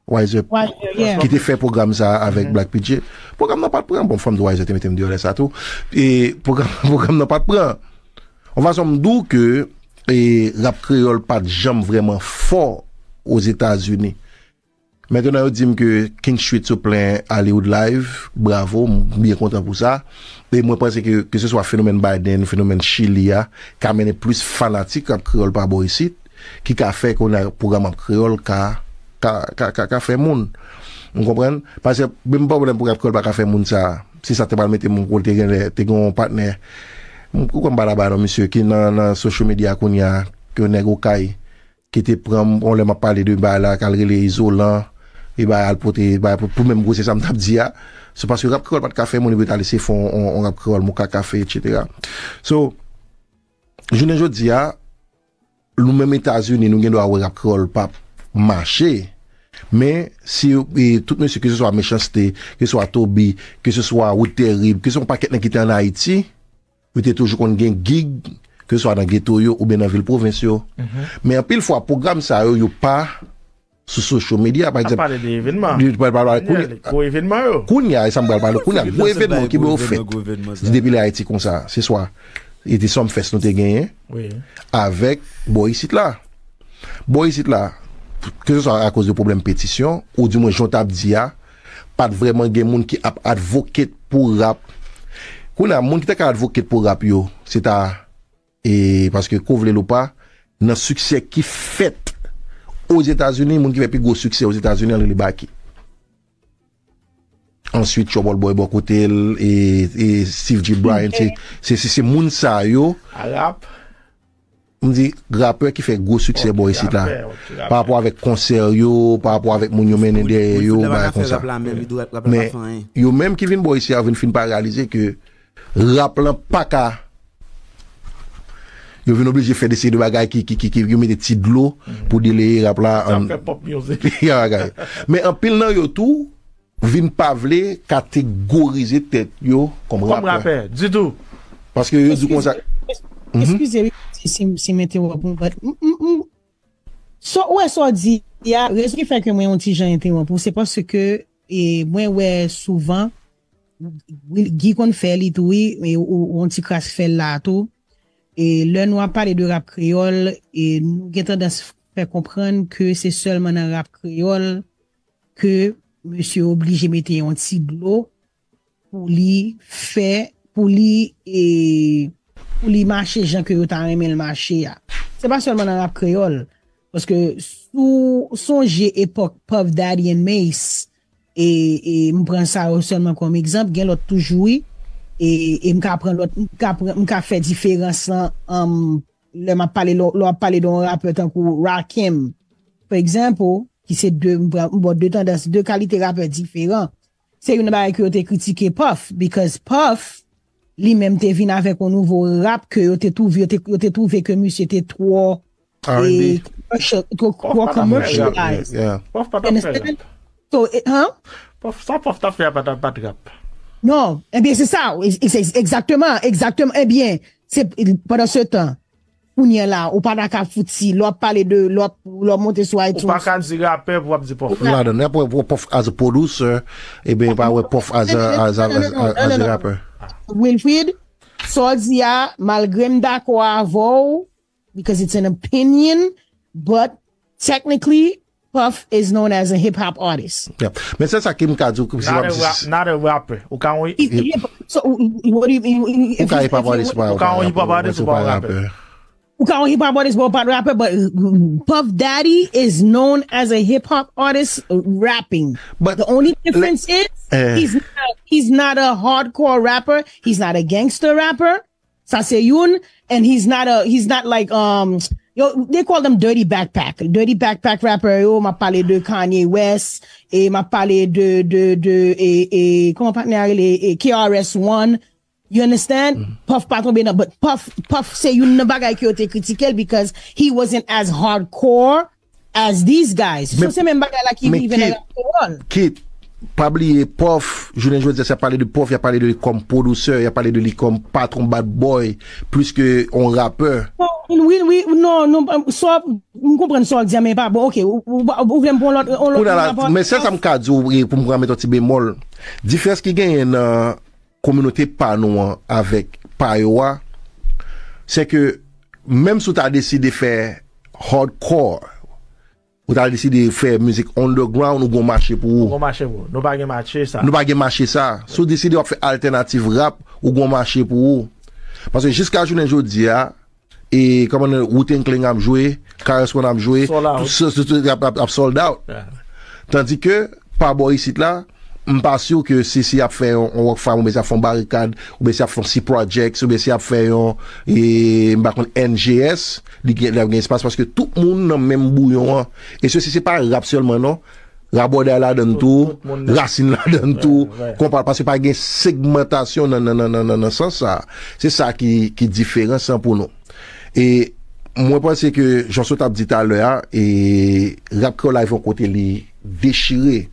Wi-, Weiser. Weiser, yeah. Ki te fè program sa avèk Black PJ. Program nan pat pran. Bon, fam de Weiser te metem di orè sa tou. E program nan pat pran. On va somdou ke e rap kriol pat jom vreman for os Etats-Unis. Metè nan yo di m ke King Street sou plen Hollywood Live, bravo, m biye konta pou sa, pe m wè prese ke se swa fenomen Biden, fenomen Shilia, kamene plus fanatik kap kreol pa Borisit, ki ka fe konè program ap kreol ka ka fe moun. M konpren? Pase, bè m pa wè dem pou kap kreol pa ka fe moun sa, se sa te ban mette moun kol te gen lè, te gen m partner. M konpren bala balo, misyo, ki nan sosyo media konya, ki nan sosyo media konya, ki nan sosyo media konya, ki nan sosyo media konya, ki nan sosyo media konya, e ba alpote, e ba alpote pou mèm grouse sa mtap diya, ah. se paske rap krol pat kafe, mouni wè talise fon, an rap krol mou ka kafe, etc. So, jounen jò diya, loun mèm etasyouni nou gen do a wè rap krol pap mache, mè si tout mè sè kè se swa mechastè, kè se swa tobi, kè se swa wè terib, kè se wè pa ketnen kitè an Haiti, wè te toujou kon gen gig, kè se swa nan geto yo ou ben nan vil provensyo. Mm-hmm. Mè apil fwa program sa yo yo pa... sou sosyo media. A pale de evenma. Koun ya, koun ya, kou evenman ki be ou fet. Di depi la Haiti kon sa, se soit, eti som fes nou te gen, avek, bo yisit la. Bo yisit la, ke se so a kouse de problem petisyon, ou di mwen jontab dia, pat vreman gen moun ki ap advoket pou rap. Koun ya, moun ki te ak advoket pou rap yo, se ta, e, paske kou vle loupa, nan suksyek ki fet ou zi Etazouni, moun ki fe pi go suksè ou zi Etazouni an li li baki. Ansyit, Chobol Boy Bokotel e Steve G. Bryant, se moun sa yo, moun di, grapeur ki fe go suksè boy si la, pa apwa avèk konser yo, pa apwa avèk moun yo men ender yo, moun sa. Yo mèm ki vin boy si avèn fin pa realize ke rap lan paka yo vin oblije fè desè yon bagay ki yon mè de ti dlo pou dile yon rap la sa fè pop music me an pil nan yo tou vin pavle kategorize tèt yo kom rapè disi tou eskouze wè si mè te wapon wè sou a di wè sou ki fè ke mwen yon ti jan yon te wampou se paske mwen wè souvan gi kon fè li tou wè yon ti kras fè lato e lè nou apade de rap kriol e nou getan dan se fè kompren ke se solman an rap kriol ke mè sy oubli jè metè yon tiglo pou li fè pou li e, pou li mache jan kriol tan remè l'mache se pa solman an rap kriol paske sou son jè epok pov Daddy and Mase e, e mè pren sa ou solman kom ekzamp gen lot toujoui E, e m ka apren lot, m ka apren, m ka apren, m ka apren diferans lan, lèm ap pale lò, lò ap pale don rap etan kou Rakim. Pè eksempou, ki se dè, m bòt dè tan, dè se dè kalite rap etan diferans, se yon nabare ki yo te kritike Puff, because Puff, li mèm te vin avèk ou nouvo rap ki yo te touve, yo te touve ke musye te twò, ki yo komosye aè. Puff pa da fè rap. So, e, hèn? Puff, sa Puff ta fè apè da bad rap. No, eben se sa, exactement, exactement, eben, eh c'est pas dans ce temps. Pou ni la, ou pa la ka fouti, lor pa le de, lor monte swa et tout. Ou pa kan zi rapè, ou pa pzi pof. Ou la, de ne pou pouf as a producer, ebe, pou pouf as a rapper. Wilfried, sol ziya, malgrim da kwa avou, because it's an opinion, but, technically, Puff is known as a hip hop artist. Yeah. Mensaj sa ki mkajou ki msi wap... Not a rapper. Ou ka ou... So, what do you mean? Ou ka hip hop artist ba ou ka hip hop artist ba rapper. Ou ka ou hip hop artist ba ou pa rapper, but Puff Daddy is known as a hip hop artist rapping. But the only difference is eh. he's, not, he's not a hardcore rapper. He's not a gangster rapper. Sa se yun. And he's not a... He's not like... um. Yo, they call them dirty backpack. Dirty backpack rapper yo, m'a parlé de Kanye West, et m'a parlé de, de, de, et, et, comment partner, et, et KRS-One. You understand? mm Puff patron tombe but Puff, Puff say you ne bagay ki yo te kritikel because he wasn't as hardcore as these guys. Me, so se men bagay la ki even nan. Kit, Pabli e pof, jounen jounen se a pale de pof, ya pale de li kom produseur, ya pale de li kom patron bad boy, plus ke on rappeur. Non, oui, oui, non, non, so, m kou prene so, di a men pa, bo, ok, ou vlem pou on lot, on lot, on lot, on lot. Mè sè sa m ka djou, pou m kou ramet an ti bemol, di fè skye gen yon kominote panou an, avèk, payou an, sè ke mèm sou ta deside fè hod kòr, Ou tal disi de fè müzik underground ou gon mache pou ou. Gon mache pou ou. Nou bagen mache sa. Nou bagen mache sa. Sou disi de wap fè alternatif rap ou gon mache pou ou. Pansè, jiska jounen jodi ya, e koman wouten kling am jwe, kare swan am jwe, tout se, tout se, ap sold out. Tandik ke, pa boyi sit la, m pa sou ke si si ap feyon wak fam oube se ap fon barikad oube se ap fon si projek oube se ap feyon e m bakon NGS li gen espas paske tout moun nan men m bouyon an e se si se pa rap solman an raboda la don tou rasin la don tou kompa paske pa gen segmentasyon nan nan nan nan nan nan san sa se sa ki diferan san pou nou e mwen panse ke jonsot ap dit alera e rap kolay von kote li deshire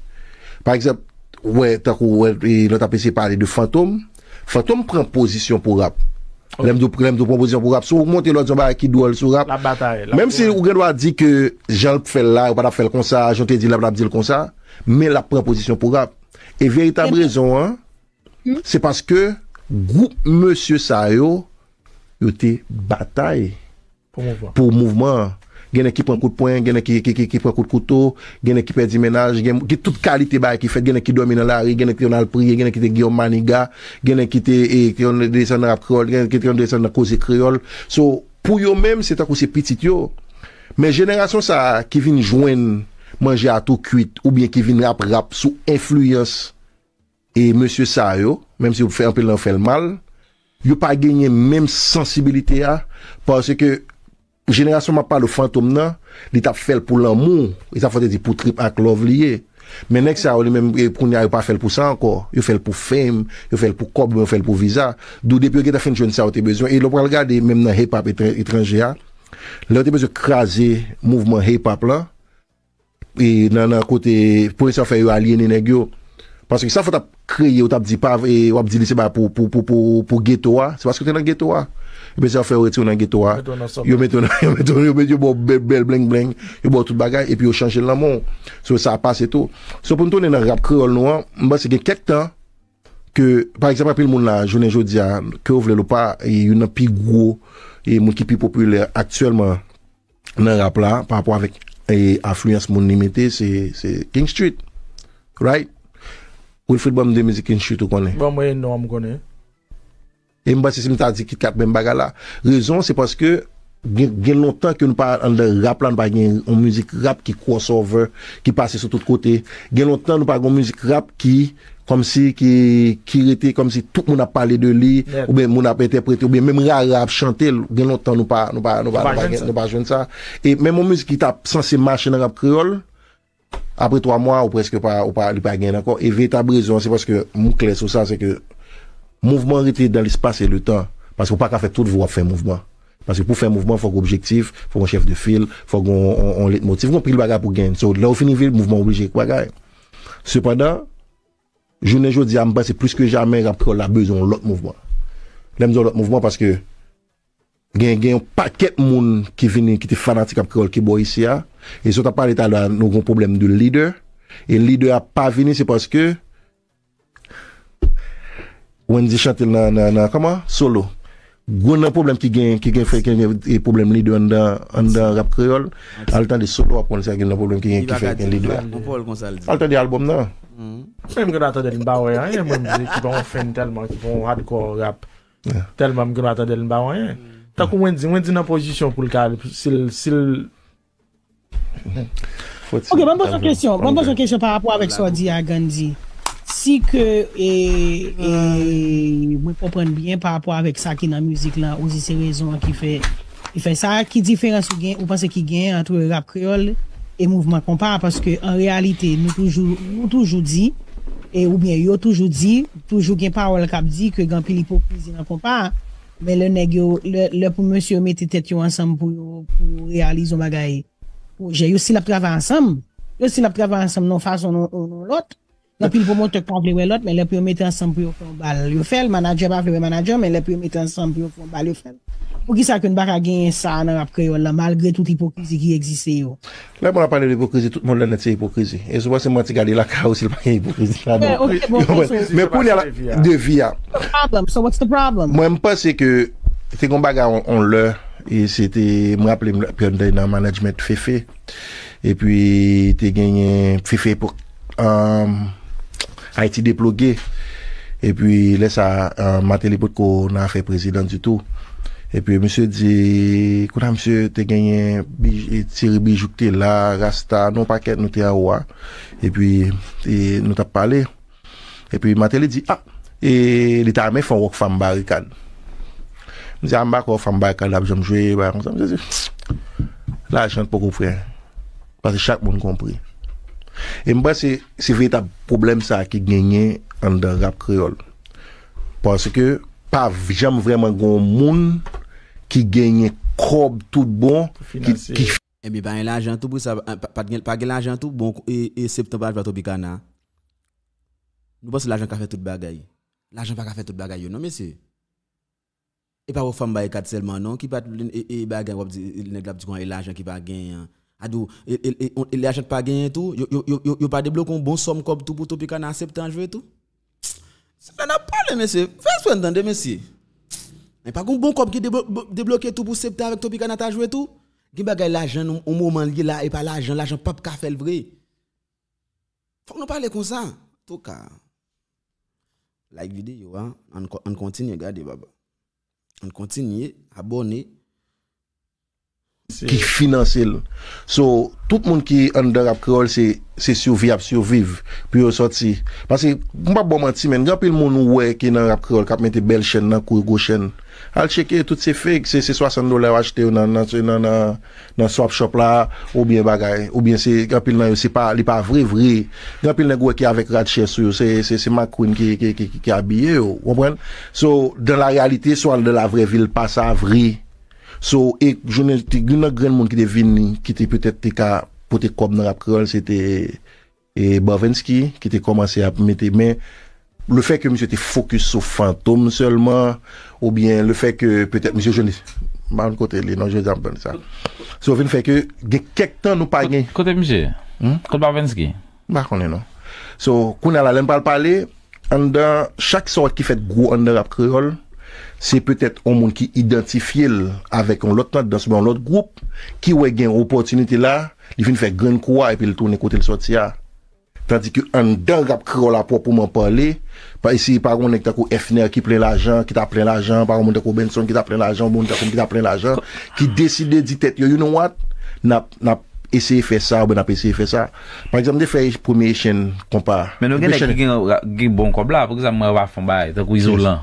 par eksep Wè, takou, wè, lè ta pe se pari de fantoum, fantoum pren pozisyon pou rap, lèm dò pren pozisyon pou rap, sou montè lò djamba akidou al sou rap, mèm se ou genwa di ke jan l pou fèl la, ou pa la fèl kon sa, jante di la pa la pdi l kon sa, mè lè pren pozisyon pou rap, e vèritab rezon, c'est parce que M. Sayo yote bataye pou mouvment rap. genè ki pren kout poin, genè ki pren kout koutou, genè ki perd di menaj, genè ki tout kalite bay ki fet, genè e, ki domine lari, genè ki genè ki ten al priye, genè ki ten gyo maniga, genè ki ten de san rap kriol, genè ki ten de san nakose kriol. So, pou yo menm, se tako se pitit yo. Men jenerasyon sa, ki vin jwen manje a tou kuit, ou bien ki vin rap rap sou influence, e monsye sa yo, menm se yo pfe anpè l'an fè l'mal, yo pa genye menm sensibilite ya, pwase ke Generasyon m ap pale ou fantoum nan, li tap fel pou lan moun, li tap fote di pou trip ak lov liye. Menen ek sa ou li menen proun ya yo pa fel pou sa anko, yo fel pou fem, yo fel pou kobbe, yo fel pou viza. Dou depyo ge ta fen joun sa ou te bezon. E lopre al gade, menen nan hip-hop etranjea, le ou te bezon krasi mouvment hip-hop la, e nan nan kote, pou e sa fwe yo alyen ene gyo. Paske sa fote kreye ou tap di pav, ou ap di li seba pou geto a, seba skote nan geto a. Yon met yon ou fe ou eti w nan getwa, yon met yon ou yon met yon ou bet yon bo bel bling bling, yon bo tout bagay, epi yon chanjè l nan moun. So sa apas eto. So pou n'tou nen rap krel nou an, mba se gen ket tan, par eksepa apil moun la, jounen joudia, ah, krel ou vle lopan, yon nan pi gou, yon moun ki pi populer, aktuelman, nen rap la, pa apwa avik aflyans moun nimite, se King Street. Right? Ou yon fred ba mde mizik King Street ou konen? Mwa mwen nou an mga konen. E mba se se mta di kit kat mba mba gala Rezon se paske gen lontan Ke nou pa an de rap la nou pa gen On muzik rap ki cross over Ki pase sou tout kote Gen lontan nou pa gen on muzik rap ki Kom si ki rete Kom si tout mou na pale de li Ou ben mou na pete prete ou ben mèm ra rap chante Gen lontan nou pa gen E mèm on muzik ki ta sanse mache nan rap kreol Apre 3 mwa Ou preske pa li pa gen E ve ta brezon se paske mou kles ou sa Se ke Mouvment rete dans l'espace et le temps, parce que pas qu'a fait tout, il faut faire mouvement. Parce que pour faire mouvement, il faut qu'il y ait un objectif, il faut qu'il y ait un chef de file, il faut qu'il y ait un motif, il faut qu'il y ait un motif, il faut qu'il y ait un motif. Cependant, je ne j'en dis à moi pas, c'est plus que jamais qu'on a besoin de l'autre mouvement. J'aime bien l'autre mouvement parce que il y a un paquet de monde qui est venu, qui est fanatique, qui est boïsia, et ça ne parle pas d'un gros problème de leader, et leader a pas venu, c'est parce que Mwenzi chante nan kama? Solo. Goun nan problem ki gen, ki gen fèk gen gen problem lidu an dan rap kriol, al tan di solo apon sa gen nan problem ki gen ki fèk gen lidu an. Al tan di album nan. Mm. Mwenzi ki pon fèn telman, ki pon hardcore rap, telman mwenzi ki pon fèn telman. Tako mwenzi nan pozisyon pou lkal, sil... Ok, mwen bon son kresyon, mwen bon son kresyon pa rapo avèk so di a gandzi. Si ke e, e mwen popren bien pa apwa avek sa ki nan muzik la, ouzi se rezon ki fe sa, ki diferans ou pa se ki gen antre rap kriol e mouvman kompa, paske an realite, nou toujou di, e ou bien yo toujou di, toujou gen pa ou al kap di ke gen pilipo krizi nan kompa, men le pou monsi yo mette tet yo ansam pou yo realizo magaye. Je yo silap trava ansam, yo silap trava ansam non fason non lot, La pil pou moun tek panglewe lot, men le pou yon mette ansan pou yon fonbal yon fel, manajye bavlewe manajye, men le pou yon mette ansan pou yon fonbal yon fel. Ou ki sa kon baka genye sa nan rapke yo la, malgre tout hipokrizi ki egzise yo. La moun apane l'hipokrizi, tout moun la netse hipokrizi. E sou bas se moun te gade laka ou se l'pake hipokrizi. Mwen pou nye la devya. Mwen mpase se ke, te kon baga on lè, e se te moun aple moun la pionde nan manajme tfefe, e pi te genye tfefe pou... Um, Ha iti deplogue, e pwi lè sa Matelè bot kon an fè prezident di tou. E pwi msè di, koutan msè te genyen, tir bijouk te la, rasta, non paket nou te awa. E pwi nou tap pale. E pwi Matelè di, ap, e lè ta amè fò wòk fam barikal. Mwen zè, am bak wòk fam barikal, ap jom jwe, ap jom jwe. La jant pou kouprè, pwase chak moun kouprè. E mba se, se vey ta problem sa ki genye an dan rap kreol Paske pa jam vreman goun moun ki genye krob tout bon E mi ba yon lajan tout bon, pa genye lajan tout bon e, e septembre vato bikana Mba se lajan ka fe tout bagay, lajan pa ka fe tout bagay yo, non me se E pa wou fam baye kat selman, non, ki pat, e, e bagay wap di, e lajan ki pa genye Adou, il achète pas gain tout, il pas débloqué un bon somme comme tout pour Topicana à septembre jouer tout. n'a pas le monsieur, fais soin d'entendre monsieur. Mais pas un bon comme qui débloque tout pour septembre avec Topicana à jouer tout. Qui bagaille l'argent au moment lié là et pas l'argent, l'argent pas qu'a fait le vrai. Faut que nous parler comme ça. En tout cas. Like vidéo hein, on continue regardez, baba. On continue abonner ki finansele. So, tout moun ki an de rap krol se se souvi ap souviv. Pi yo sot si. Pase, mba bom an ti men, gampil moun ou we ki nan rap krol kap mente bel chen nan kour goshen. Al cheke tout se fek se se soasan doler wajte yo nan swap shop la ou bien bagay. Ou bien se gampil nan yo se pa, li pa vri vri. Gampil negwe ki avek rad ches yo. Se se se ma kwen ki ki ki ki ki ki ki a biye yo. Wapwen? So, dan la realite, sou an de la vre vil pasa vri. So, e jounel ti gounan gren moun ki te vini, ki te petet te ka pote kob nan rap kreol, se te e Bavenski ki te komanse ap meti. Men, le fek ke msye te fokus sou fantom selman, ou bien le fek ke petet msye jounel... Mwan kote li nan, jounel jan bon sa. So, vini fek ke, ge kek tan nou pange. Kote msye? Hmm? Kote Bavenski? Mwan kone nan. So, koun ala lem pal pale, an dan, chak sor ki fet gro an nan rap kreol, se petet an moun ki identifiye l avek an lot not dan soube an lot group ki we gen opotinite la li fin fè gen kwa e pi l toun e kote l sotia tadi ki an den gap kro la po pou man pale pa isi parounen ki tako FNR ki pre l ajan ki ta pre l ajan parounen ki tako Benson ki ta pre l ajan parounen ki ta pre l ajan ki deside di tet yo you know what na eseye fe sa ou be na eseye fe sa parizam de fè premier chen kompa men nou gen ek gen bon kobla pou ki sa mwen wafan bay tako izolan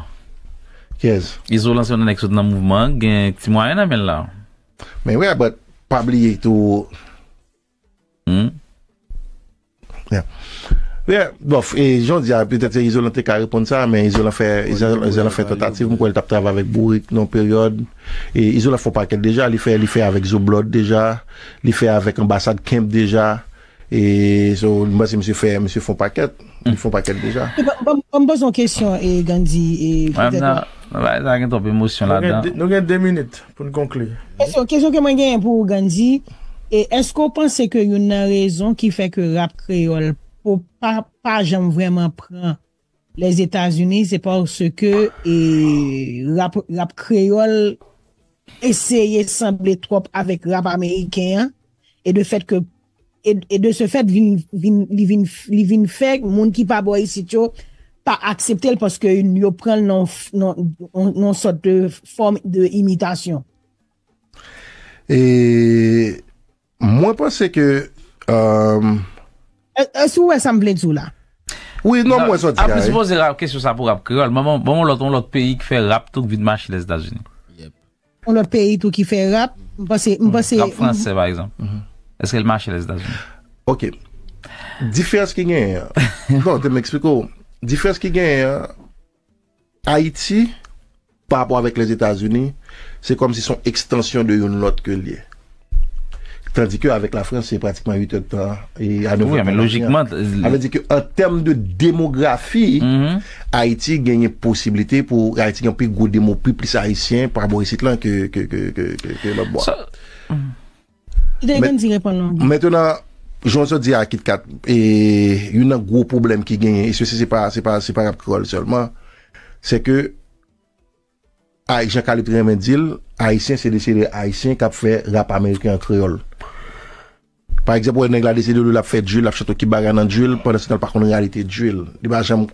Yes. Izo lan se yon aneks yon nan mouvman, gen, ti mwa an amen la. Men wey, but, pabli yi tou... Hmm? Yeah. Yeah, bof, e jon diya, petète Izo lan te ka reponde sa, men Izo lan fè, Izo lan fè totatif, mkwen tap trav avèk Burik nan peryode, e Izo lan fò paket deja, li fè, li fè avèk Zoblot deja, li fè avèk ambassade Kemp deja, e so, mwen se msè fè, msè fò paket, li fò paket deja. E, e, e, mwen mwen mwen mwen mwen mwen mwen mwen mwen mwen mwen mwen mwen mwen mwen mwen Nou gen dè mounite pou nou konkli. Kèsyon ke mwen gen yon pou Ouganzi, e esko panse ke yon nan rezon ki fèk rap kreol pou pa pa jan vwèman pran les Etats-Unis, se por se ke rap kreol esèye sanble trop avèk rap amèrikyen e de fèk li vin fèk moun ki pa boye sityo e de fèk li vin fèk moun ki pa boye sityo pa akseptel paske yo pren non, non, non, non sot de form de imitasyon. E mwen panse ke um, e, e sou wè san bledzou la? Oui, nan mwen sot diya. A pè si pou zè rap, kè sou sa pou rap? Mwen moun lot peyi ki fè rap tout vide mèche lèz da zouni. Moun lot peyi tout ki fè rap? Mm-hmm. Rap fransè, par exemple. Mm-hmm. Est-ce kè lè mèche lèz da zouni? Ok. Diferens kè nye? Non, te mè ekspliko. Difers ki gen, Haïti, pa apwa vek les Etats-Unis, se kom si son ekstansyon de yon lot ke liye. Tandik yo avèk la Frans, se pratikman 8 octa, anve di ki an tem de demografi, Haïti genye posibilite pou, Haïti genye pi goun demo, pi plis Haïtien, pa apwa re sit lan ke lop bo. Mètena, mètena, Joun se di akit kat, e yon nan gwo problem ki genye, e sou se se pa kap kriol selman, se ke a yon kalitren men dil, a isen se deside a isen kap fe rap Ameriki an kriol. Par eksepo, ou en gen la deside ou lou la fe djil, la f chato ki bagan nan djil, pa nan se tal pakon nan realite djil. Di ba jam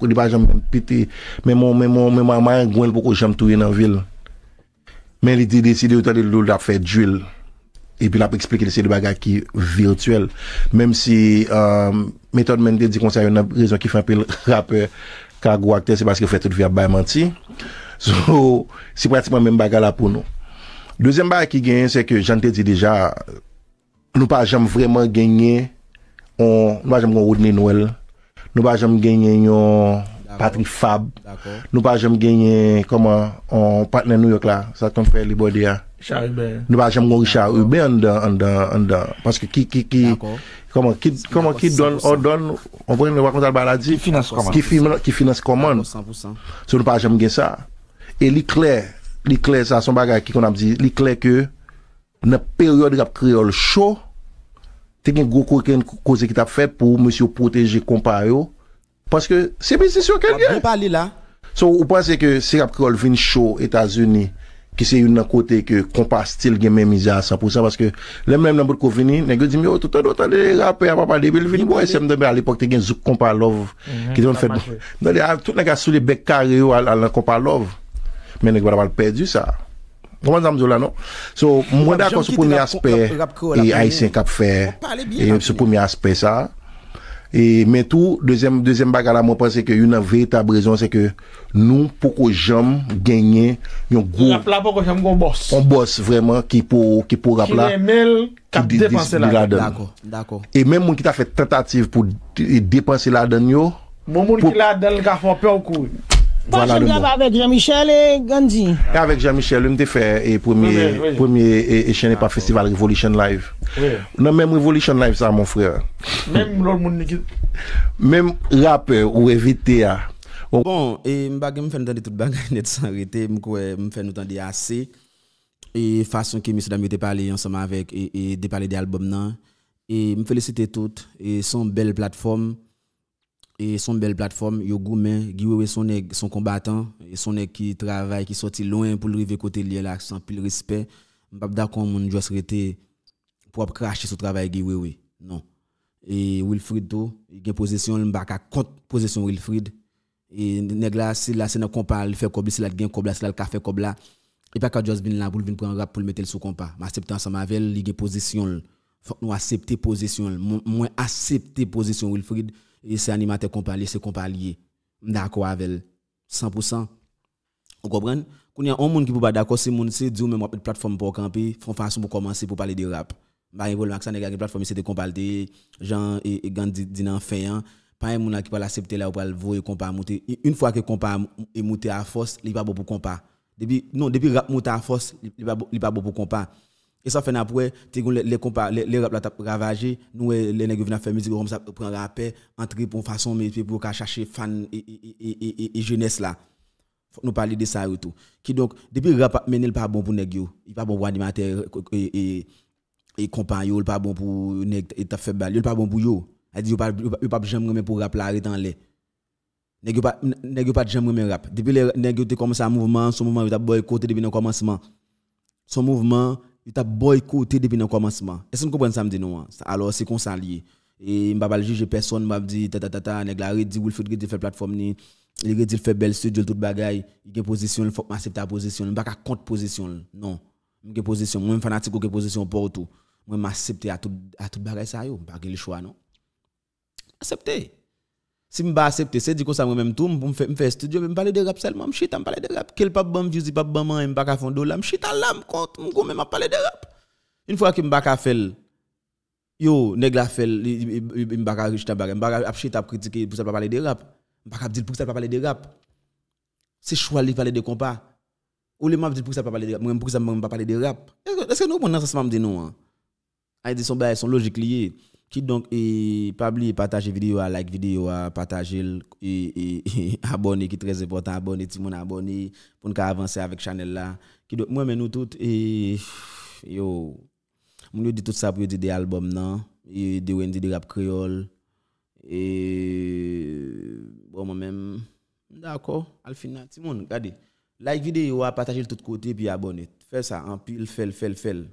piti, men man man yon gwen pou ko jam touye nan vil. Men li deside ou ta li loul la fe djil. epi la pou eksplike li se li baga ki virtuel mem si metode men de di konsayon na rezon ki fè apè kakou akte se baske fè tout vi ap bayman ti sou si pratipan men baga la pou nou dezem baga ki genyen se ke jan te di deja nou pa jem vreman genyen nou pa jem gon odne nou el nou pa jem genyen yon patri fab nou pa jem genyen koma patne nou yok la sa ton fè li bodi ya Richard Hubert. Nou pa jem gen Richard Hubert an dan, an dan, an dan. Paske ki, ki, ki... Akon. Koman, ki, koman ki don, o don... On vwen yon wakont al bala di. Ki finance koman. Ki finance koman. 100%. Sou nou pa jem gen sa. E li kler, li kler sa, son bagay ki kon am zi. Li kler ke, na peryode rap kriol show, te gen goko ken kose ki tap fet pou monsi ou proteje kompa yo. Paske, sebe se syo ken gen. Wan pou pali la. Sou ou panse ke, se rap kriol vin show Etasuni... Ki se yon nan kote ke kompa stil gen men mija sa pou sa Paske lem men mwen kou vini Nengyo di mi yo oh, toutan otan le rap pe apapa le bil Vini mwen se mden be al epok te gen zouk kompa love mhm, Ki diyon fèd Toun nèk asou li bek kage yo al kompa love Men nèk wad apal perdu sa Komanda mzou non? bon, la non Mwenda kon sou pou mi aspe E aysen kap fe Sou pou mi aspe sa Mwen tou, dezem bagala mwen pense ke yon nan vey tabrezon, se ke nou poko jom genye yon gwo. Rap la poko jom gwo boss. On boss vreman, ki pou rap la. Ki ne mel kap depanse la den. Dako. Dako. E men moun ki ta fè tentative pou depanse la den yo. Moun moun ki la den gafon pe ou kou. Voilà le Avec Jean-Michel et Gandhi. Et avec Jean-Michel, nous avons fait le euh, premier, oui, premier échec par Festival Revolution Live. Non, même Revolution Live, ça, mon frère. Même l'autre monde Même rappeur ou éviter. Ah. Bon, et je vais vous pas de tout bagage net sans arrêter. Je faire nous entendre assez. Et façon que M. Dami a parlé ensemble avec et, et de parler des albums. Et je féliciter toutes. Et sont belle plateforme et son belle plateforme yo goumen Guiwewe son nèg son combattant et son nèg qui travaille qui sorti loin pour arriver côté lié là sans pile respect pa d'accord moun juste rester pour cracher son travail Guiwewe non et Wilfried do il gagne possession m'pa ka contre possession Wilfried et nèg là c'est là c'est dans compa il fait comme c'est là gagne comme là c'est là café et pas qu'à Jospin là pour venir prendre rap pour le mettre sous compas m'accepter ensemble avec il gagne position faut nous accepter position moins accepter position Wilfried et c'est animateur compagnie, c'est compagnie. D'accord avec elle. 100%. Vous comprenez? Quand il y a un monde qui peut pas d'accord, c'est monde c'est dire même une plateforme pour camper, font façon pour commencer pour parler de rap. Bah il problème ça une plateforme c'est de compagnie, Jean et Gandhi dinan fayan, hein. pas un monde qui peut l'accepter là ou pas le voir compa monter. Une fois que compa est monté à force, il pas bon pour compa. Depuis non, depuis rap monter à force, il pas bon pour compa. Et ça fait après, les compas, les, les rap ravagé, nous, eh, les nègres viennent faire musique, comme ça, prend paix, entrer pour façon, mais pour chercher fan et, et, et, et, jeunesse là. Nous parler de ça et tout. Qui donc, depuis rap, mais n'est pas bon pour nègres, il pas bon pour animateur et, et, compas, il pas bon pour nègres, et t'as fait balle, il pas bon pour yo. Elle dit, il pas, pas jamais pour rap là, dans les nèg pas nèg pas jamais même rap depuis les nèg tu commences un mouvement son mouvement t'a boycotté depuis le commencement son mouvement Yo ta boykote depi nan komanseman. E se nou kompren samdi nou an? Alo se konsan liye. E mba balji jeperson mba apdi ta ta ta ta neg la redi wilfid gredi fel platform ni gredi fel bel studio l tout bagay gen pozisyon l fok masip ta pozisyon l mba ka kont pozisyon l. Non. Gen pozisyon. Mwen fanatik ou gen pozisyon portou. Mwen masip te atout bagay sa yo. Mba gen l chwa non. Asepte e. Si je accepte, c'est dit coup ça moi-même tout, pour me faire studio, je parle de rap seulement, je chita, je parle de rap. Quel pas bon vieux, si pas bon man, je ne pas faire dollar, je chita là, je même parler de rap. Une fois que je ne pas faire, yo, nèg la fait, je ne pas riche, je ne pas chita critiquer pour ça pas parler de rap. Je ne pas dire pour ça pas parler de rap. C'est choix de parler de compas. Ou les m'a dit pour ça pas parler de rap, moi pour ça pas parler de rap. Est-ce que nous comprenons ça, ça me dit non? Hein? Ah, ils sont logiques liés qui donc et pas oublier partager vidéo à like vidéo à partager et, et, abonner qui est très important abonner tout monde abonner pour nous avancer avec channel là qui donc moi mais nous toutes et yo nous dit tout ça pour dire des albums non et de Wendy de rap créole et bon moi même d'accord al final tout monde regardez like vidéo à partager de tous côtés puis abonner fais ça en pile fais le fais fais